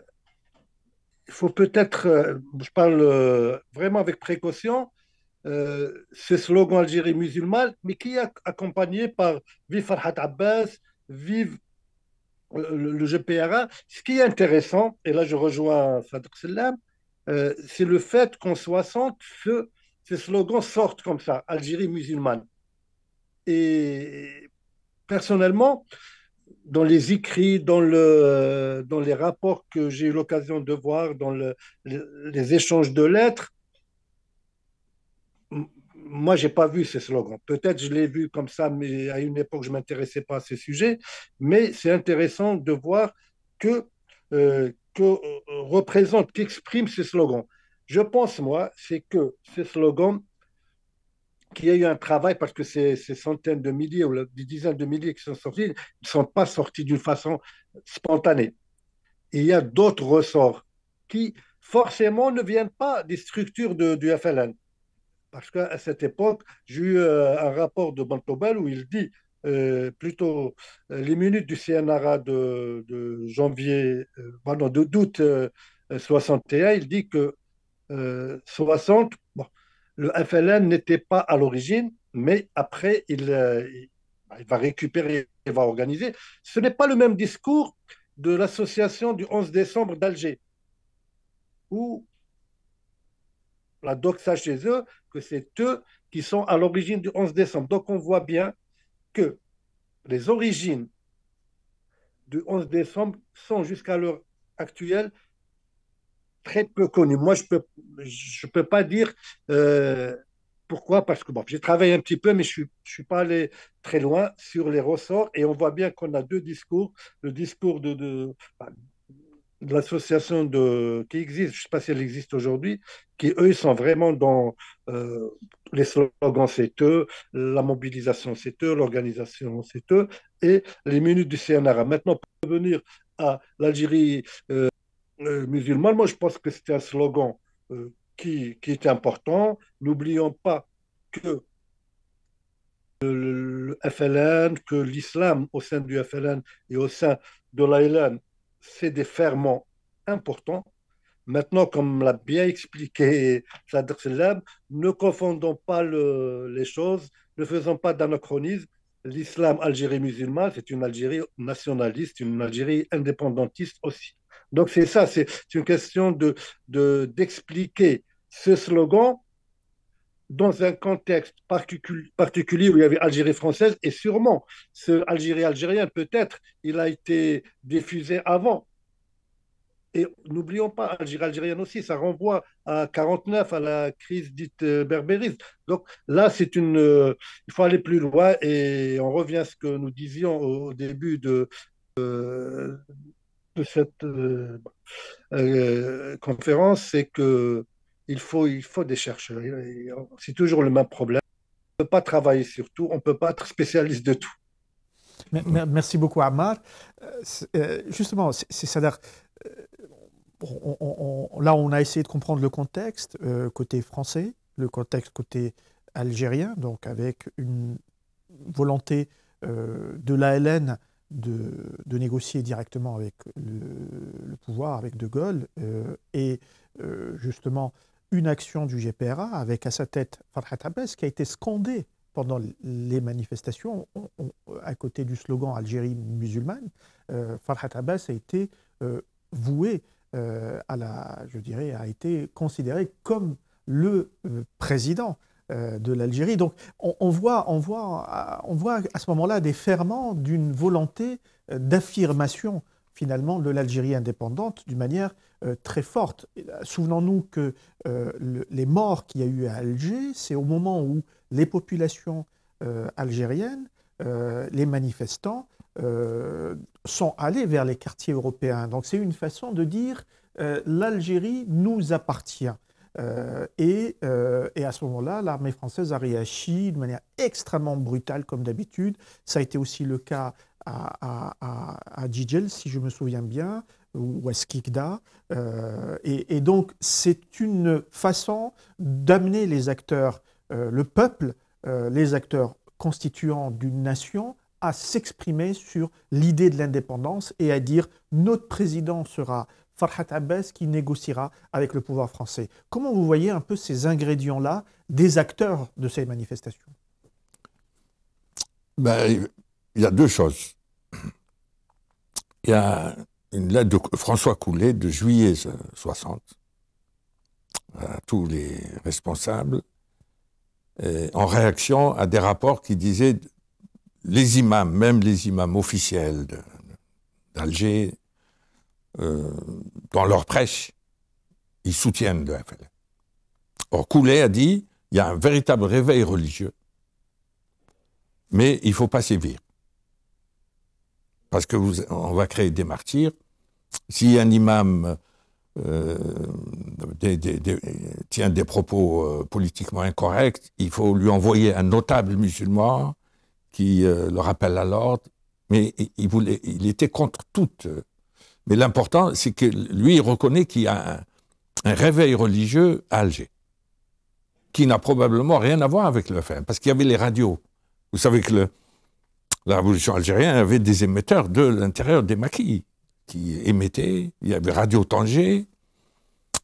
il faut peut-être, euh, je parle vraiment avec précaution, ce slogan Algérie musulmane, mais qui est accompagné par Vive Farhat Abbas, Vive le, GPRA. Ce qui est intéressant, et là je rejoins Sadr Selam, c'est le fait qu'en 60, ces ce slogan sorte comme ça, Algérie musulmane. Et personnellement, dans les écrits, dans, le, dans les rapports que j'ai eu l'occasion de voir, dans les échanges de lettres, moi, je n'ai pas vu ce slogan. Peut-être je l'ai vu comme ça, mais à une époque, je ne m'intéressais pas à ces sujets. Mais c'est intéressant de voir que, euh, que euh, représente, qu'exprime ces slogans. Je pense, moi, c'est que ces slogans qu'il y a eu un travail, parce que ces, centaines de milliers ou des dizaines de milliers qui sont sortis ne sont pas sortis d'une façon spontanée. il y a d'autres ressorts qui, forcément, ne viennent pas des structures du FLN. Parce qu'à cette époque, j'ai eu euh, un rapport de Bantobel où il dit euh, plutôt euh, les minutes du CNRA de, janvier, pardon, de août euh, 61, il dit que 60, bon, le FLN n'était pas à l'origine, mais après, euh, il, va récupérer, il va organiser. Ce n'est pas le même discours de l'association du 11 décembre d'Alger, où la sache chez eux, que c'est eux qui sont à l'origine du 11 décembre. Donc on voit bien que les origines du 11 décembre sont jusqu'à l'heure actuelle très peu connu. Moi, je ne peux, je peux pas dire euh, pourquoi, parce que bon, j'ai travaillé un petit peu, mais je ne suis, pas allé très loin sur les ressorts. Et on voit bien qu'on a deux discours. Le discours de, bah, l'association de, qui existe, je ne sais pas si elle existe aujourd'hui, qui, eux, sont vraiment dans euh, les slogans, c'est eux, la mobilisation, c'est eux, l'organisation, c'est eux, et les minutes du CNRA. Maintenant, pour revenir à l'Algérie... Euh, euh, musulman, moi je pense que c'était un slogan euh, qui, qui est important. N'oublions pas que le FLN, que l'islam au sein du FLN et au sein de l'ALN, c'est des ferments importants. Maintenant, comme l'a bien expliqué Sadr Selam, ne confondons pas les choses, ne faisons pas d'anachronisme. L'islam algérien musulman, c'est une Algérie nationaliste, une Algérie indépendantiste aussi. Donc c'est ça, c'est une question de d'expliquer ce slogan dans un contexte particulier où il y avait Algérie française et sûrement ce Algérie algérien peut-être il a été diffusé avant. Et n'oublions pas Algérie algérienne aussi, ça renvoie à 49 à la crise dite euh, berbériste. Donc là c'est une euh, il faut aller plus loin et on revient à ce que nous disions au, début de euh, de cette euh, euh, conférence, c'est que il faut, il faut des chercheurs. C'est toujours le même problème. On ne peut pas travailler sur tout, on ne peut pas être spécialiste de tout. Merci beaucoup, Amar euh, Justement, cest à là, on a essayé de comprendre le contexte côté français, le contexte côté algérien, donc avec une volonté de l'ALN de, négocier directement avec le, pouvoir, avec De Gaulle, euh, et euh, justement une action du GPRA avec à sa tête Farhat Abbas qui a été scandé pendant les manifestations à côté du slogan Algérie musulmane. Euh, Farhat Abbas a été voué à la, je dirais, a été considéré comme le président euh, de l'Algérie. Donc euh, on, voit, à ce moment-là des ferments d'une volonté euh, d'affirmation finalement de l'Algérie indépendante d'une manière très forte. Souvenons-nous que les morts qu'il y a eu à Alger, c'est au moment où les populations algériennes, les manifestants, sont allés vers les quartiers européens. Donc c'est une façon de dire l'Algérie nous appartient. Euh, euh, et, à ce moment-là, l'armée française a réagi de manière extrêmement brutale, comme d'habitude. Ça a été aussi le cas à, à, si je me souviens bien, ou à Skikda. Euh, et, et, donc, c'est une façon d'amener les acteurs, le peuple, les acteurs constituants d'une nation, à s'exprimer sur l'idée de l'indépendance et à dire notre président sera Farhat Abbas qui négociera avec le pouvoir français. Comment vous voyez un peu ces ingrédients-là des acteurs de ces manifestations ben, Il y a deux choses. Il y a une lettre de François Coulet de juillet 60 à tous les responsables en réaction à des rapports qui disaient les imams, même les imams officiels d'Alger, euh, dans leur prêche, ils soutiennent le FLN. Or, Coulet a dit, il y a un véritable réveil religieux, mais il ne faut pas sévir. Parce que on va créer des martyrs. Si un imam euh, tient des propos euh, politiquement incorrects, il faut lui envoyer un notable musulman qui le rappelle à l'ordre. Mais il, il était contre toute mais l'important, c'est que lui, il reconnaît qu'il y a un, réveil religieux à Alger, qui n'a probablement rien à voir avec le fait, parce qu'il y avait les radios. Vous savez que la révolution algérienne avait des émetteurs de l'intérieur des maquis, qui émettaient. Il y avait Radio Tanger,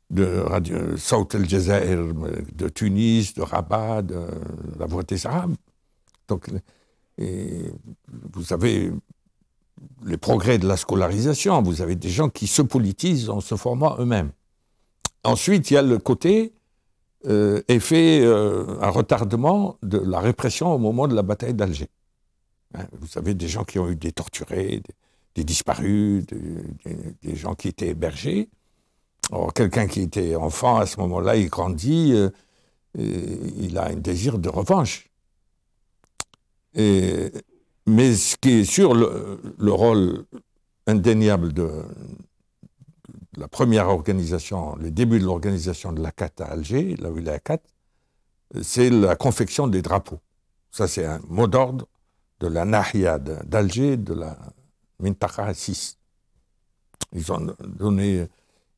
de radio, Saut El de Tunis, de Rabat, de la Voix des Arabes. Donc, vous savez, les progrès de la scolarisation. Vous avez des gens qui se politisent en se formant eux-mêmes. Ensuite, il y a le côté euh, effet, euh, un retardement de la répression au moment de la bataille d'Alger. Hein, vous avez des gens qui ont eu des torturés, des, disparus, des, gens qui étaient hébergés. Alors, quelqu'un qui était enfant, à ce moment-là, il grandit, euh, il a un désir de revanche. Et mais ce qui est sûr, le, rôle indéniable de, la première organisation, le début de l'organisation de la CAT à Alger, là où il CAT, c'est la confection des drapeaux. Ça, c'est un mot d'ordre de la Nahia d'Alger, de la Mintaka 6. Ils ont donné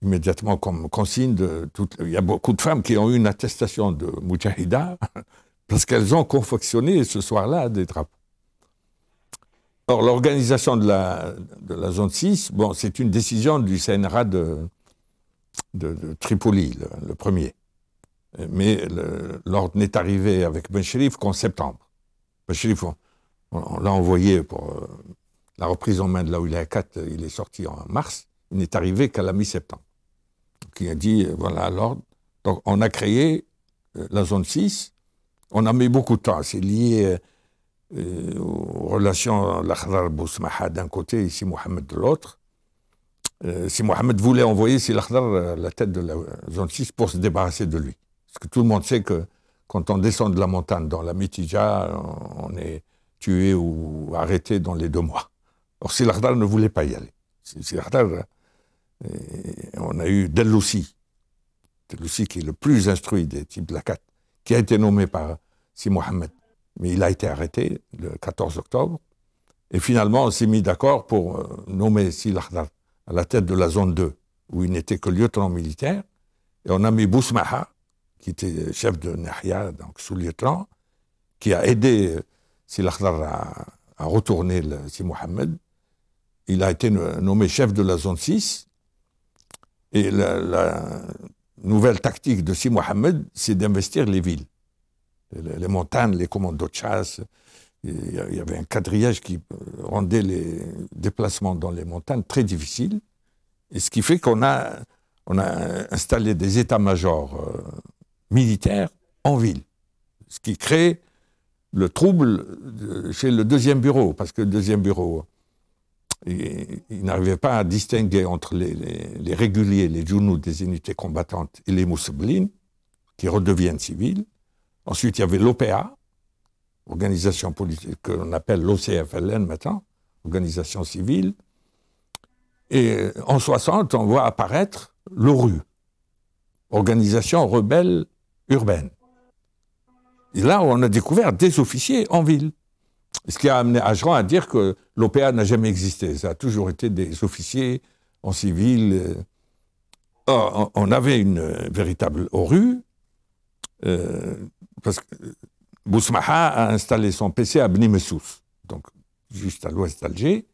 immédiatement comme consigne de Il y a beaucoup de femmes qui ont eu une attestation de Mujahida parce qu'elles ont confectionné ce soir-là des drapeaux. Or, l'organisation de la, zone 6, bon, c'est une décision du CNRA de, Tripoli, le, premier. Mais l'ordre n'est arrivé avec Ben Ben-Shérif qu'en septembre. Ben on, on, l'a envoyé pour euh, la reprise en main de la à 4, il est sorti en mars. Il n'est arrivé qu'à la mi-septembre. il a dit, euh, voilà l'ordre. Donc, on a créé euh, la zone 6. On a mis beaucoup de temps. C'est lié euh, aux relations l'Akhdar Bousmaha d'un côté et Si Mohamed de l'autre. Euh, si Mohamed voulait envoyer Si à euh, la tête de la zone 6 pour se débarrasser de lui. Parce que tout le monde sait que quand on descend de la montagne dans la Mitija, on est tué ou arrêté dans les deux mois. Or, Si l'Akhdar ne voulait pas y aller. Si l'Akhdar, on a eu Deloussi, Deloussi qui est le plus instruit des types de la 4, qui a été nommé par Si Mohamed. Mais il a été arrêté le 14 octobre. Et finalement, on s'est mis d'accord pour euh, nommer Silahdat à la tête de la zone 2, où il n'était que lieutenant militaire. Et on a mis Bousmaha, qui était chef de Nahia, donc sous-lieutenant, qui a aidé euh, silah à, à, retourner le, si Mohamed. Il a été nommé chef de la zone 6. Et la, la nouvelle tactique de Si Mohamed, c'est d'investir les villes les montagnes, les commandos de chasse. Il y avait un quadrillage qui euh, rendait les déplacements dans les montagnes très difficiles. Et ce qui fait qu'on a, on a installé des états-majors euh, militaires en ville, ce qui crée le trouble euh, chez le deuxième bureau, parce que le deuxième bureau, il, n'arrivait pas à distinguer entre les, réguliers, les djounous des unités combattantes et les mousselines, qui redeviennent civils. Ensuite, il y avait l'OPA, organisation politique que l'on appelle l'OCFLN maintenant, organisation civile. Et en 60, on voit apparaître l'ORU, organisation rebelle urbaine. Et là, on a découvert des officiers en ville. Ce qui a amené Ageron à dire que l'OPA n'a jamais existé. Ça a toujours été des officiers en civil. on avait une véritable ORU, euh, parce que euh, Bousmaha a installé son PC à Bnimesous, donc juste à l'ouest d'Alger.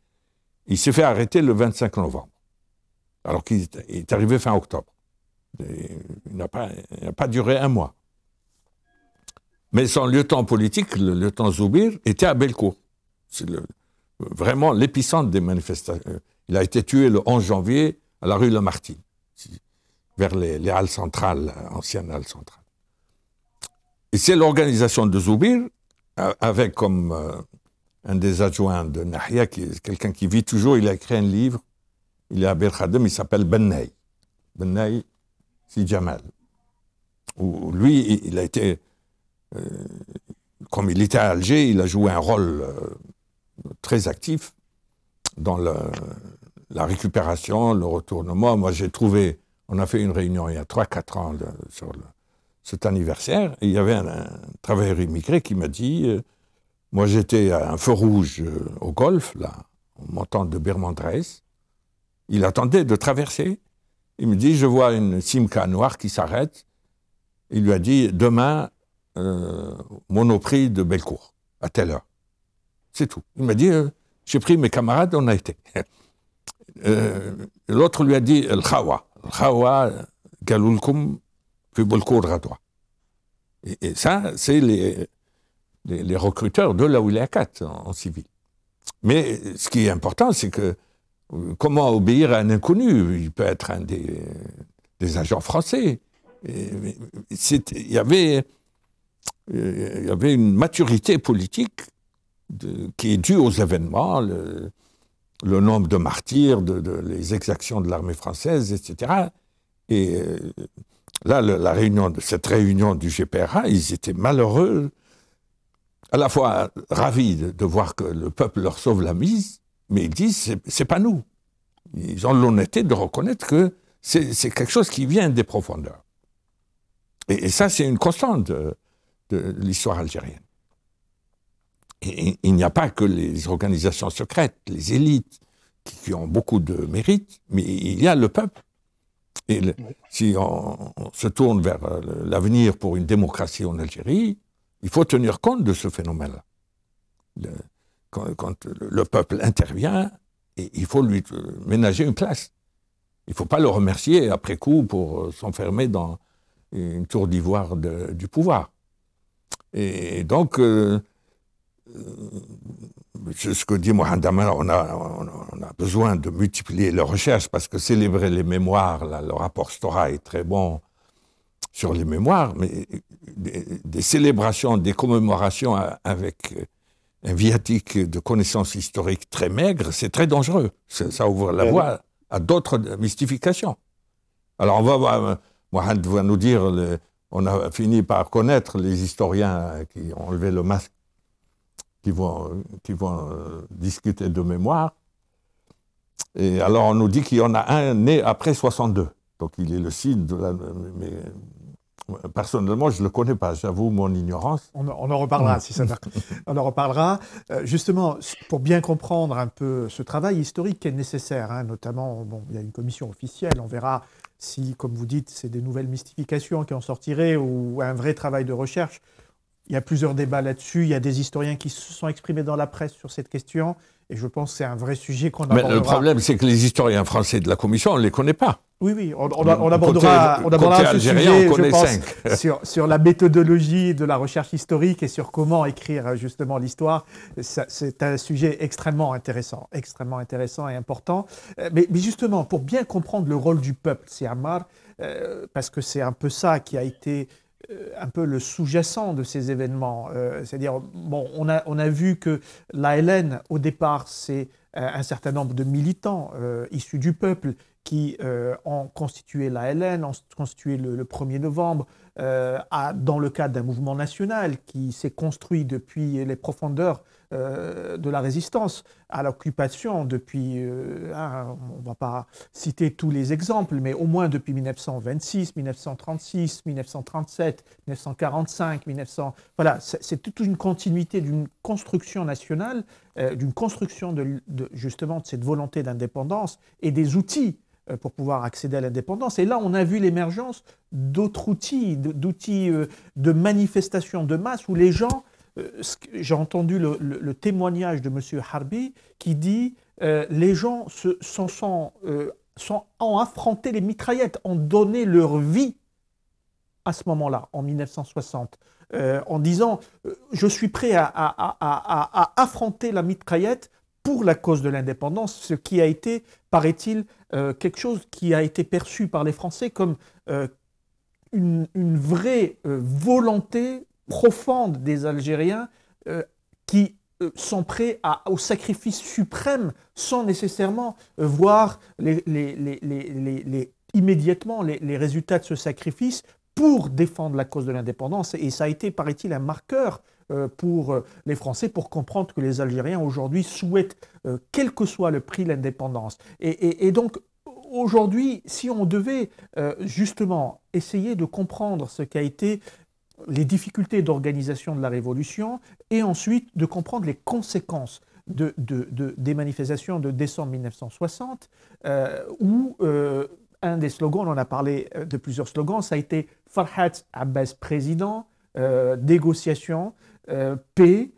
Il s'est fait arrêter le 25 novembre, alors qu'il est arrivé fin octobre. il n'a pas, duré un mois. Mais son lieutenant politique, le lieutenant Zoubir, était à Belcourt. C'est vraiment l'épicentre des manifestations. Euh, il a été tué le 11 janvier à la rue Lamartine, vers les, les halles centrales, anciennes halles centrales. Et c'est l'organisation de Zoubir, avec comme euh, un des adjoints de Nahia, qui est quelqu'un qui vit toujours, il a écrit un livre, il est à Bir il s'appelle Bennaï, Bennaï c'est Jamal. lui, il a été, euh, comme il était à Alger, il a joué un rôle euh, très actif dans la récupération, le retournement. Moi, j'ai trouvé, on a fait une réunion il y a 3-4 ans sur le, cet anniversaire, il y avait un, travailleur immigré qui m'a dit, euh, moi j'étais à un feu rouge euh, au Golfe, là, en montant de Birmandresse, il attendait de traverser. Il me dit, je vois une Simca noire qui s'arrête. Il lui a dit, demain, euh, monoprix de Belcourt à telle heure. C'est tout. Il m'a dit, j'ai pris mes camarades, on a été. L'autre lui a dit, le khawa. El khawa, galoulkoum, plus beaucoup de cours Et, ça, c'est les, les, recruteurs de là où il 4 en, civil. Mais ce qui est important, c'est que comment obéir à un inconnu Il peut être un des, agents français. Il y avait, euh, il y avait une maturité politique de, qui est due aux événements, le, nombre de martyrs, de, les exactions de l'armée française, etc. Et là, la réunion, de cette réunion du GPRA, ils étaient malheureux, à la fois ravis de, voir que le peuple leur sauve la mise, mais ils disent c'est pas nous. Ils ont l'honnêteté de reconnaître que c'est quelque chose qui vient des profondeurs. Et, ça, c'est une constante de, l'histoire algérienne. il n'y a pas que les organisations secrètes, les élites, qui ont beaucoup de mérite, mais il y a le peuple et si on, se tourne vers euh, l'avenir pour une démocratie en Algérie, il faut tenir compte de ce phénomène-là. quand, le peuple intervient, et il faut lui euh, ménager une place. Il ne faut pas le remercier après coup pour euh, s'enfermer dans une tour d'ivoire du pouvoir. Et donc, euh, ce que dit Mohamed on a, on a besoin de multiplier les recherches parce que célébrer les mémoires, le rapport Stora est très bon sur les mémoires, mais euh, des, célébrations, des commémorations euh, avec un viatique de connaissances historiques très maigres, c'est très dangereux. Ça, ouvre la ben voie à d'autres mystifications. Alors on va voir, Mohamed va nous dire, on a fini par connaître les historiens qui ont enlevé le masque qui vont, qui vont euh, discuter de mémoire. Et alors on nous dit qu'il y en a un né après 62. Donc il est le signe de la... Mais euh, personnellement, je ne le connais pas, j'avoue mon ignorance. On, en reparlera, si ça On en reparlera. Euh, justement, pour bien comprendre un peu ce travail historique qui est nécessaire, hein, notamment, bon, il y a une commission officielle, on verra si, comme vous dites, c'est des nouvelles mystifications qui en sortiraient ou un vrai travail de recherche. Il y a plusieurs débats là-dessus. Il y a des historiens qui se sont exprimés dans la presse sur cette question. Et je pense que c'est un vrai sujet qu'on abordera. Mais le problème, c'est que les historiens français de la Commission, on ne les connaît pas. Oui, oui, on, on, abordera, on abordera ce sujet, je pense, sur, la méthodologie de la recherche historique et sur comment écrire justement l'histoire. C'est un sujet extrêmement intéressant, extrêmement intéressant et important. Euh, mais, justement, pour bien comprendre le rôle du peuple, c'est Amar, euh, parce que c'est un peu ça qui a été euh, un peu le sous-jacent de ces événements. Euh, c'est-à-dire, bon, on a, on a vu que l'ALN, au départ, c'est euh, un certain nombre de militants issus du peuple qui ont constitué l'ALN, ont constitué le, 1er novembre, dans le cadre d'un mouvement national qui s'est construit depuis les profondeurs euh, de la résistance à l'occupation depuis, euh, hein, on ne va pas citer tous les exemples, mais au moins depuis 1926, 1936, 1937, 1945, 1900. Voilà, c'est toute une continuité d'une construction nationale, euh, d'une construction de, justement de cette volonté d'indépendance et des outils pour pouvoir accéder à l'indépendance. Et là, on a vu l'émergence d'autres outils, d'outils de manifestation de masse où les gens euh, j'ai entendu le, témoignage de M. Harbi qui dit euh, les gens se, sont, euh, sont, ont affronté les mitraillettes, ont donné leur vie à ce moment-là, en 1960, en disant je suis prêt à, affronter la mitraillette pour la cause de l'indépendance, ce qui a été, paraît-il, quelque chose qui a été perçu par les Français comme une, une vraie volonté profonde des Algériens euh, qui euh, sont prêts à, au sacrifice suprême sans nécessairement euh, voir les, les, immédiatement les résultats de ce sacrifice pour défendre la cause de l'indépendance. Et ça a été, paraît-il, un marqueur pour les Français pour comprendre que les Algériens aujourd'hui souhaitent, quel que soit le prix, l'indépendance. Et, et, donc, aujourd'hui, si on devait justement essayer de comprendre ce qu'a été les difficultés d'organisation de la révolution et ensuite de comprendre les conséquences de, des manifestations de décembre 1960, euh, où euh, un des slogans, on en a parlé euh, de plusieurs slogans, ça a été Farhat Abbas président, négociation, paix.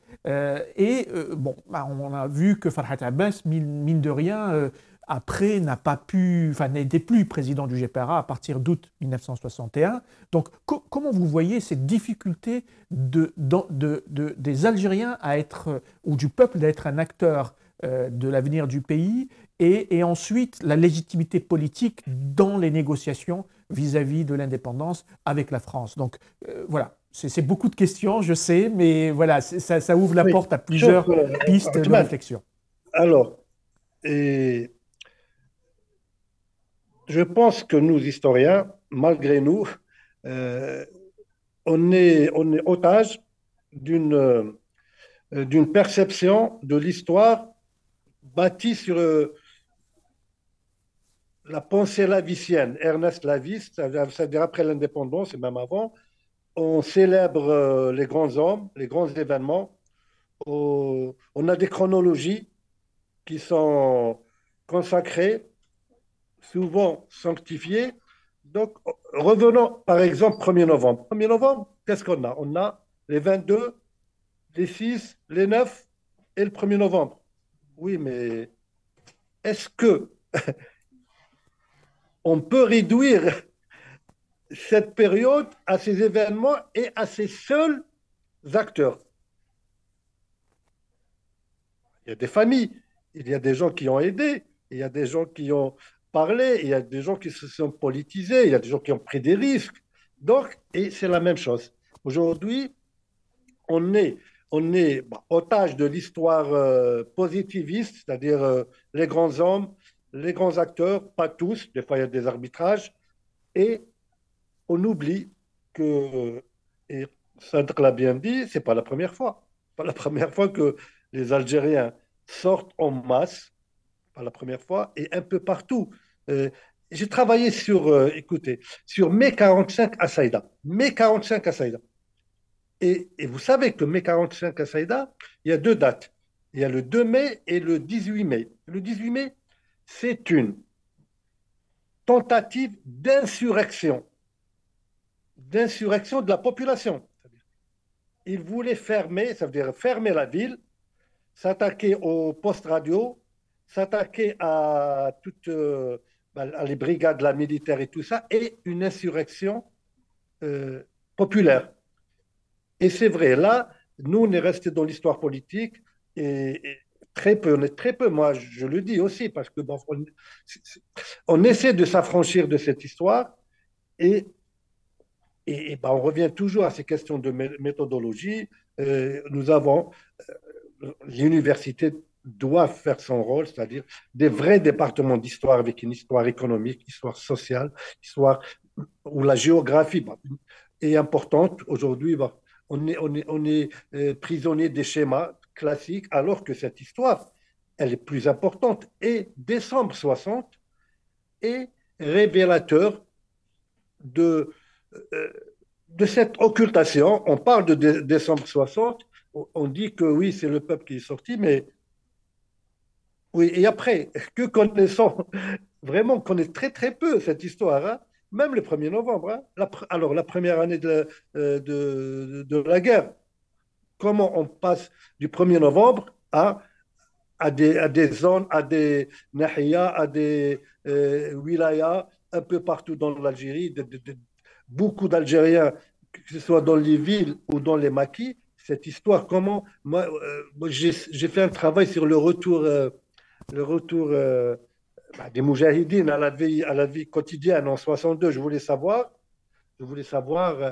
et bon, bah, on a vu que Farhat Abbas, mine de rien, après n'a pas pu, enfin n'était plus président du GPRA à partir d'août 1961. Donc comment vous voyez cette difficulté de, des Algériens à être, ou du peuple d'être un acteur euh, de l'avenir du pays, et, ensuite la légitimité politique dans les négociations vis-à-vis de l'indépendance avec la France. Donc euh, voilà, c'est beaucoup de questions, je sais, mais voilà, ça, ouvre la porte à plusieurs euh, pistes de réflexion. Alors, et je pense que nous, historiens, malgré nous, euh, on, est, on est otage euh, d'une perception de l'histoire bâtie sur euh, la pensée lavicienne. Ernest Lavis, c'est-à-dire après l'indépendance et même avant, on célèbre les grands hommes, les grands événements. on a des chronologies qui sont consacrées souvent sanctifiés. Donc, revenons par exemple 1er novembre. 1er novembre, qu'est-ce qu'on a On a les 22, les 6, les 9 et le 1er novembre. Oui, mais est-ce que on peut réduire cette période à ces événements et à ces seuls acteurs Il y a des familles, il y a des gens qui ont aidé, il y a des gens qui ont parler, il y a des gens qui se sont politisés, il y a des gens qui ont pris des risques. Donc, et c'est la même chose. Aujourd'hui, on est, on est otage de l'histoire euh, positiviste, c'est-à-dire euh, les grands hommes, les grands acteurs, pas tous, des fois il y a des arbitrages, et on oublie que, euh, et Sandra l'a bien dit, c'est pas la première fois, pas la première fois que les Algériens sortent en masse pas la première fois, et un peu partout. Euh, j'ai travaillé sur, euh, écoutez, sur mai 45 à Saïda. Mai 45 à Saïda. Et, et, vous savez que mai 45 à Saïda, il y a deux dates. Il y a le 2 mai et le 18 mai. Le 18 mai, c'est une tentative d'insurrection. D'insurrection de la population. Ils voulaient fermer, ça veut dire fermer la ville, s'attaquer aux postes radio, s'attaquer à toutes euh, bah, les brigades, la militaire et tout ça, et une insurrection euh, populaire. Et c'est vrai, là, nous, on est resté dans l'histoire politique et, très peu, on est très peu, moi, je le dis aussi, parce que on, essaie de s'affranchir de cette histoire et, et, bah, on revient toujours à ces questions de méthodologie. Euh, nous avons l'université doivent faire son rôle, c'est-à-dire des vrais départements d'histoire avec une histoire économique, histoire sociale, histoire où la géographie bah, est importante. Aujourd'hui, bah, on est, on est, euh, prisonnier des schémas classiques, alors que cette histoire, elle est plus importante. Et décembre 60 est révélateur de, euh, de cette occultation. On parle de décembre 60, on dit que oui, c'est le peuple qui est sorti, mais oui, et après, que connaissons, vraiment qu'on connaît très très peu cette histoire, hein. même le 1er novembre, hein. alors la première année euh, de, de, la guerre, comment on passe du 1er novembre à, à, des, à des zones, à des nahiyas, à des euh, wilayas, un peu partout dans l'Algérie, beaucoup d'Algériens, que ce soit dans les villes ou dans les maquis, cette histoire, comment moi euh, j'ai fait un travail sur le retour le retour euh, bah, des Moujahidines à la, vie, à la vie quotidienne en 62. Je voulais savoir, je voulais savoir, euh,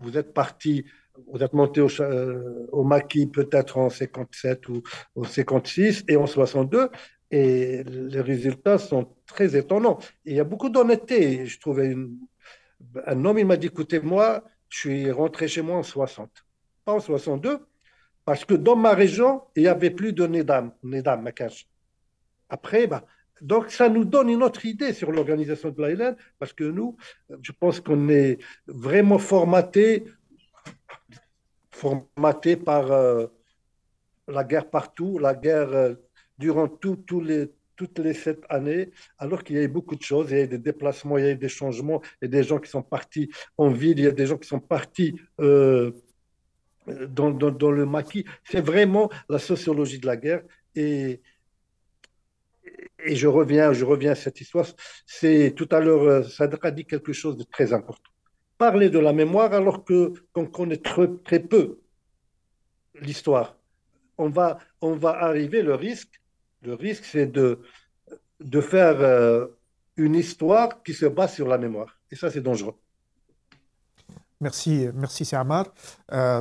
vous êtes parti, vous êtes monté au, euh, maquis peut-être en 57 ou en 56 et en 62. Et les résultats sont très étonnants. il y a beaucoup d'honnêteté. Je trouvais un homme, il m'a dit écoutez, moi, je suis rentré chez moi en 60, pas en 62, parce que dans ma région, il n'y avait plus de Nedam, Nedam Makash. Après, bah, donc ça nous donne une autre idée sur l'organisation de l'ILN, parce que nous, je pense qu'on est vraiment formaté, formaté par euh, la guerre partout, la guerre euh, durant tout, les, toutes les sept années, alors qu'il y a eu beaucoup de choses, il y a eu des déplacements, il y a eu des changements, il y a des gens qui sont partis en ville, il y a des gens qui sont partis... Euh, dans, dans, le maquis. C'est vraiment la sociologie de la guerre. Et et je reviens, je reviens à cette histoire, c'est tout à l'heure, euh, Sadra dit quelque chose de très important. Parler de la mémoire alors que qu'on connaît très, peu l'histoire. On va, on va arriver, le risque, le risque c'est de, de faire euh, une histoire qui se base sur la mémoire. Et ça, c'est dangereux. Merci, merci Sermar. Euh,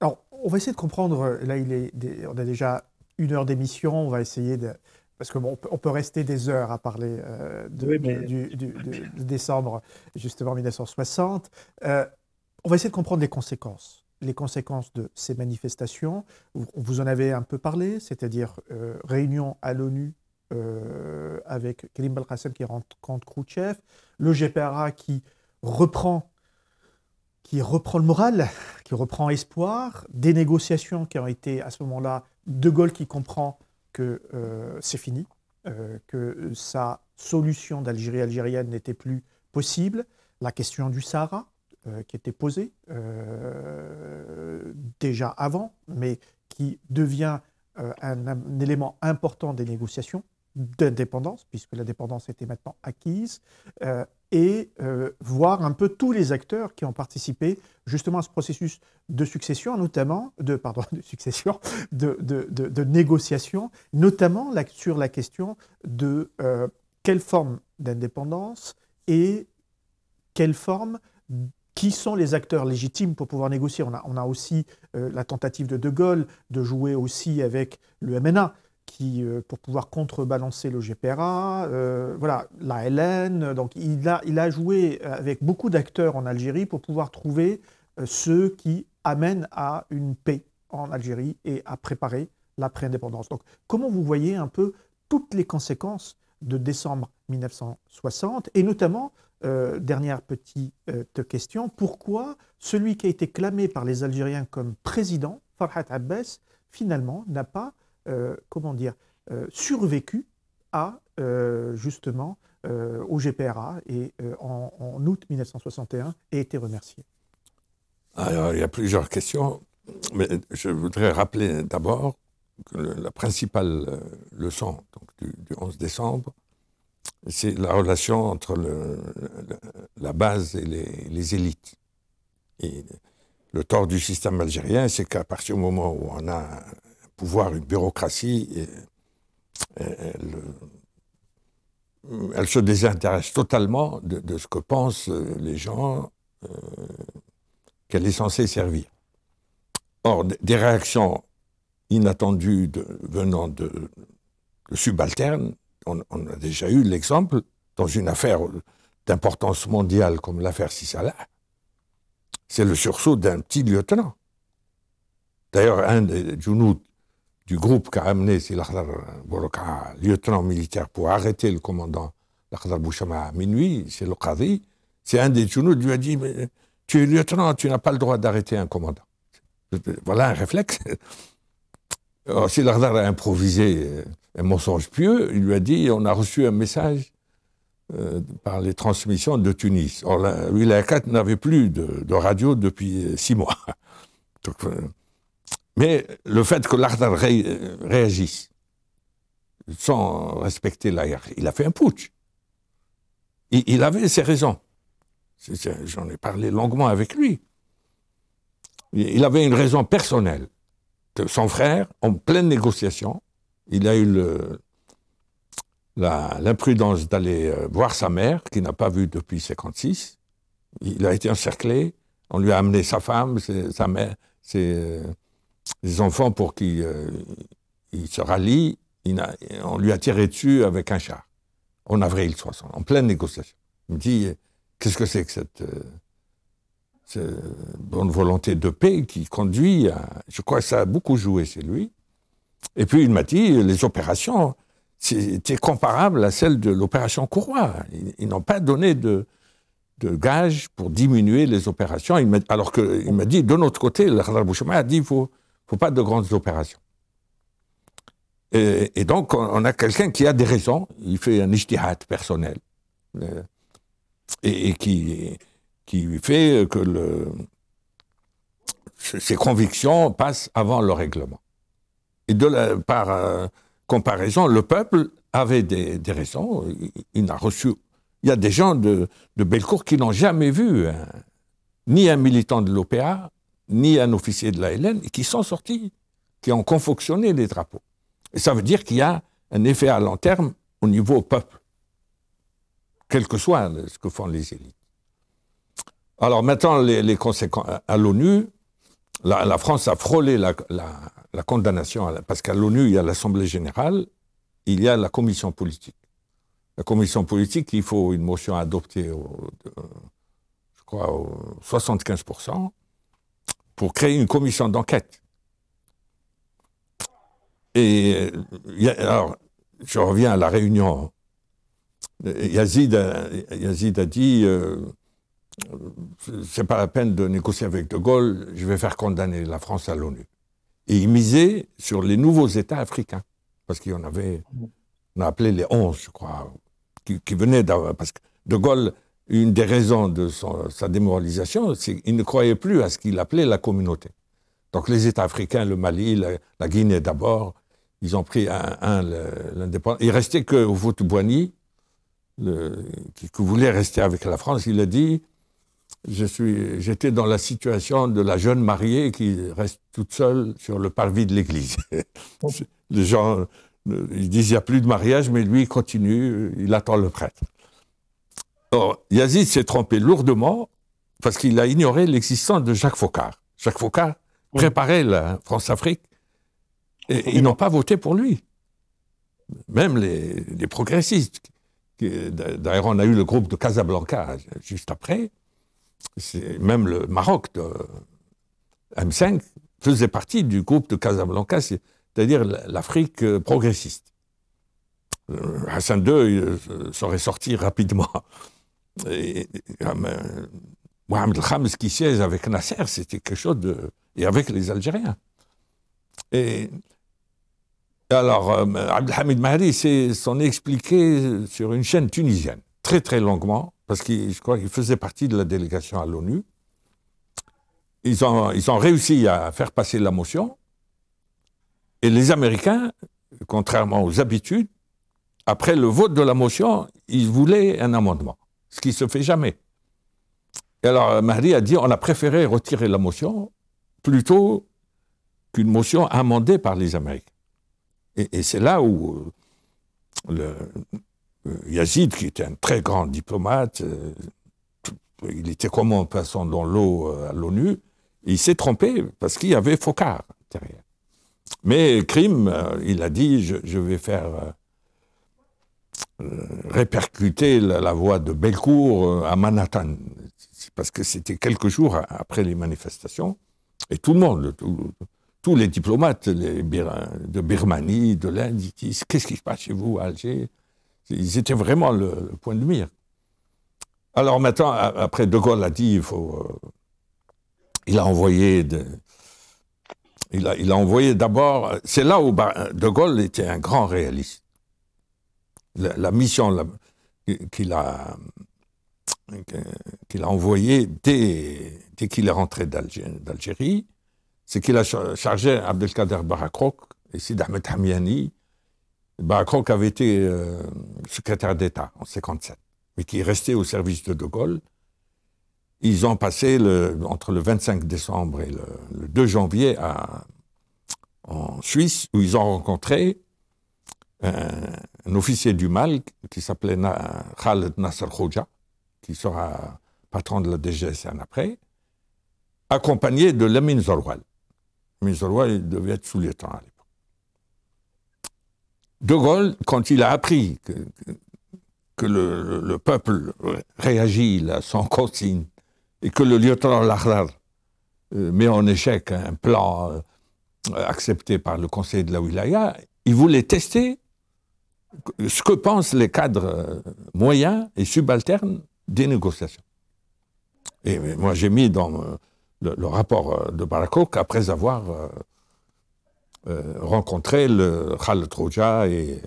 alors, on va essayer de comprendre, là, il est, on a déjà une heure d'émission, on va essayer de, parce que on peut rester des heures à parler euh, de, du, décembre justement 1960. Euh, on va essayer de comprendre les conséquences, les conséquences de ces manifestations. Vous en avez un peu parlé, c'est-à-dire euh, réunion à l'ONU avec Karim Belkacem qui rencontre Khrouchtchev, le GPRA qui reprend qui reprend le moral, qui reprend espoir, des négociations qui ont été à ce moment-là, De Gaulle qui comprend que euh, c'est fini, euh, que sa solution d'Algérie algérienne n'était plus possible. La question du Sahara, euh, qui était posée déjà avant, mais qui devient un, élément important des négociations d'indépendance, puisque l'indépendance était maintenant acquise, et euh, voir un peu tous les acteurs qui ont participé justement à ce processus de succession, notamment de pardon de succession, de, de, de, négociation, notamment la, sur la question de euh, quelle forme d'indépendance et quelle forme qui sont les acteurs légitimes pour pouvoir négocier. On a, on a aussi euh, la tentative de De Gaulle de jouer aussi avec le MNA qui, euh, pour pouvoir contrebalancer le GPRA, euh, voilà, LN, Donc il a, il a joué avec beaucoup d'acteurs en Algérie pour pouvoir trouver euh, ceux qui amènent à une paix en Algérie et à préparer l'après-indépendance. Donc comment vous voyez un peu toutes les conséquences de décembre 1960 et notamment, euh, dernière petite question, pourquoi celui qui a été clamé par les Algériens comme président, Farhat Abbas, finalement n'a pas euh, comment dire, euh, survécu à euh, justement au GPRA et en, août 1961 et été remercié. Alors, il y a plusieurs questions, mais je voudrais rappeler d'abord que la principale leçon donc, du, 11 décembre, c'est la relation entre la base et les, les, élites. Et le tort du système algérien, c'est qu'à partir du moment où on a pouvoir, une bureaucratie, elle, se désintéresse totalement de, ce que pensent euh, les gens euh, qu'elle est censée servir. Or, des réactions inattendues venant de, subalternes, on, a déjà eu l'exemple dans une affaire d'importance mondiale comme l'affaire Sissala, c'est le sursaut d'un petit lieutenant. D'ailleurs, un des Junout du groupe qu'a amené Lakhdar Boroka, lieutenant militaire, pour arrêter le commandant Lakhdar Bouchama à minuit, c'est le Qadi, c'est un des il lui a dit Mais, Tu es lieutenant, tu n'as pas le droit d'arrêter un commandant. Voilà un réflexe. Euh, Alors, a improvisé euh, un mensonge pieux, il lui a dit On a reçu un message euh, par les transmissions de Tunis. Or, la, 4 n'avait plus de, radio depuis six mois. Donc, mais le fait que l'Ardal réagisse sans respecter la il a fait un putsch. Il, avait ses raisons. J'en ai parlé longuement avec lui. Il avait une raison personnelle. De son frère, en pleine négociation, il a eu l'imprudence d'aller euh, voir sa mère, qu'il n'a pas vue depuis 1956. Il a été encerclé, on lui a amené sa femme, sa mère, ses, les enfants pour qui euh, il se rallie, il on lui a tiré dessus avec un char, en avril 60, en pleine négociation. Il me dit, qu'est-ce que c'est que euh, cette, bonne volonté de paix qui conduit à... Je crois que ça a beaucoup joué chez lui. Et puis il m'a dit, les opérations étaient comparables à celles de l'opération Courroie. Ils, n'ont pas donné de, de gage pour diminuer les opérations. alors qu'il m'a dit, de notre côté, le Khadar a dit, il faut ne faut pas de grandes opérations. Et, donc, on, a quelqu'un qui a des raisons, il fait un ijtihad personnel, euh, et, qui, qui fait que ses convictions passent avant le règlement. Et de par euh, comparaison, le peuple avait des, raisons, il, n'a reçu il y a des gens de, de Belcourt qui n'ont jamais vu hein, ni un militant de l'OPA, ni un officier de la et qui sont sortis, qui ont confectionné les drapeaux. Et ça veut dire qu'il y a un effet à long terme au niveau peuple, quel que soit ce que font les élites. Alors maintenant, les, conséquences à l'ONU, la, France a frôlé la, condamnation, parce qu'à l'ONU, il y a l'Assemblée générale, il y a la commission politique. La commission politique, il faut une motion adoptée, euh, je crois, au 75% pour créer une commission d'enquête. Et euh, alors, je reviens à la réunion. Yazid a, dit euh, c'est pas la peine de négocier avec De Gaulle, je vais faire condamner la France à l'ONU. Et il misait sur les nouveaux États africains, parce qu'il y en avait, on a appelé les 11, je crois, qui, qui venaient d'avoir. Parce que De Gaulle une des raisons de sa démoralisation, c'est qu'il ne croyait plus à ce qu'il appelait la communauté. Donc les États africains, le Mali, la, Guinée d'abord, ils ont pris un, l'indépendance. Il restait que Boigny, le, qui, voulait rester avec la France, il a dit j'étais dans la situation de la jeune mariée qui reste toute seule sur le parvis de l'église. Les gens, disent il n'y a plus de mariage, mais lui il continue, il attend le prêtre. Or, Yazid s'est trompé lourdement parce qu'il a ignoré l'existence de Jacques Faucard. Jacques Faucard préparait la France-Afrique et ils n'ont pas voté pour lui. Même les, progressistes. D'ailleurs, on a eu le groupe de Casablanca juste après. Même le Maroc de M5 faisait partie du groupe de Casablanca, c'est-à-dire l'Afrique euh, progressiste. Euh, Hassan II euh, serait sorti rapidement. Euh, Mohamed Khamis qui siège avec Nasser, c'était quelque chose de. et avec les Algériens. Et alors, euh, Abdelhamid Mahdi s'en est expliqué sur une chaîne tunisienne, très très longuement, parce que je crois qu'il faisait partie de la délégation à l'ONU. Ils ont, ils ont réussi à faire passer la motion. Et les Américains, contrairement aux habitudes, après le vote de la motion, ils voulaient un amendement ce qui ne se fait jamais. Et alors euh, Marie a dit on a préféré retirer la motion plutôt qu'une motion amendée par les Américains. Et, c'est là où euh, euh, Yazid, qui était un très grand diplomate, il était comme en passant dans l'eau à l'ONU, il s'est trompé parce qu'il y avait Focard derrière. Mais crime, il a dit je vais faire euh, répercuter la, voie voix de Belcourt euh, à Manhattan, parce que c'était quelques jours après les manifestations, et tout le monde, tous les diplomates de Birmanie, de l'Inde, Qu'est-ce qui se passe chez vous Alger Ils étaient vraiment le, point de mire. Alors maintenant, après De Gaulle a dit il faut. Euh, il a envoyé. il a envoyé d'abord. C'est là où De Gaulle était un grand réaliste la, mission qu'il a, a envoyée dès, dès qu'il est rentré d'Algérie, c'est qu'il a chargé Abdelkader Barakrok, ici Ahmed Hamiani. Barakrok avait été euh, secrétaire d'État en 1957, mais qui restait au service de De Gaulle. Ils ont passé entre le 25 décembre et le, 2 janvier à, en Suisse, où ils ont rencontré euh, un officier du Mal qui s'appelait Khaled Nasser Khoja, qui sera patron de la DGS un après, accompagné de Lamine Zorwal. Lamine Zorwal, devait être sous-lieutenant à l'époque. De Gaulle, quand il a appris que, le, peuple réagit à sans consigne et que le lieutenant Lahrar euh, met en échec un plan euh, accepté par le conseil de la Wilaya, il voulait tester ce que pensent les cadres euh, moyens et subalternes des négociations. Et moi, j'ai mis dans euh, le, rapport euh, de Barakok, après avoir rencontré le Khal Troja et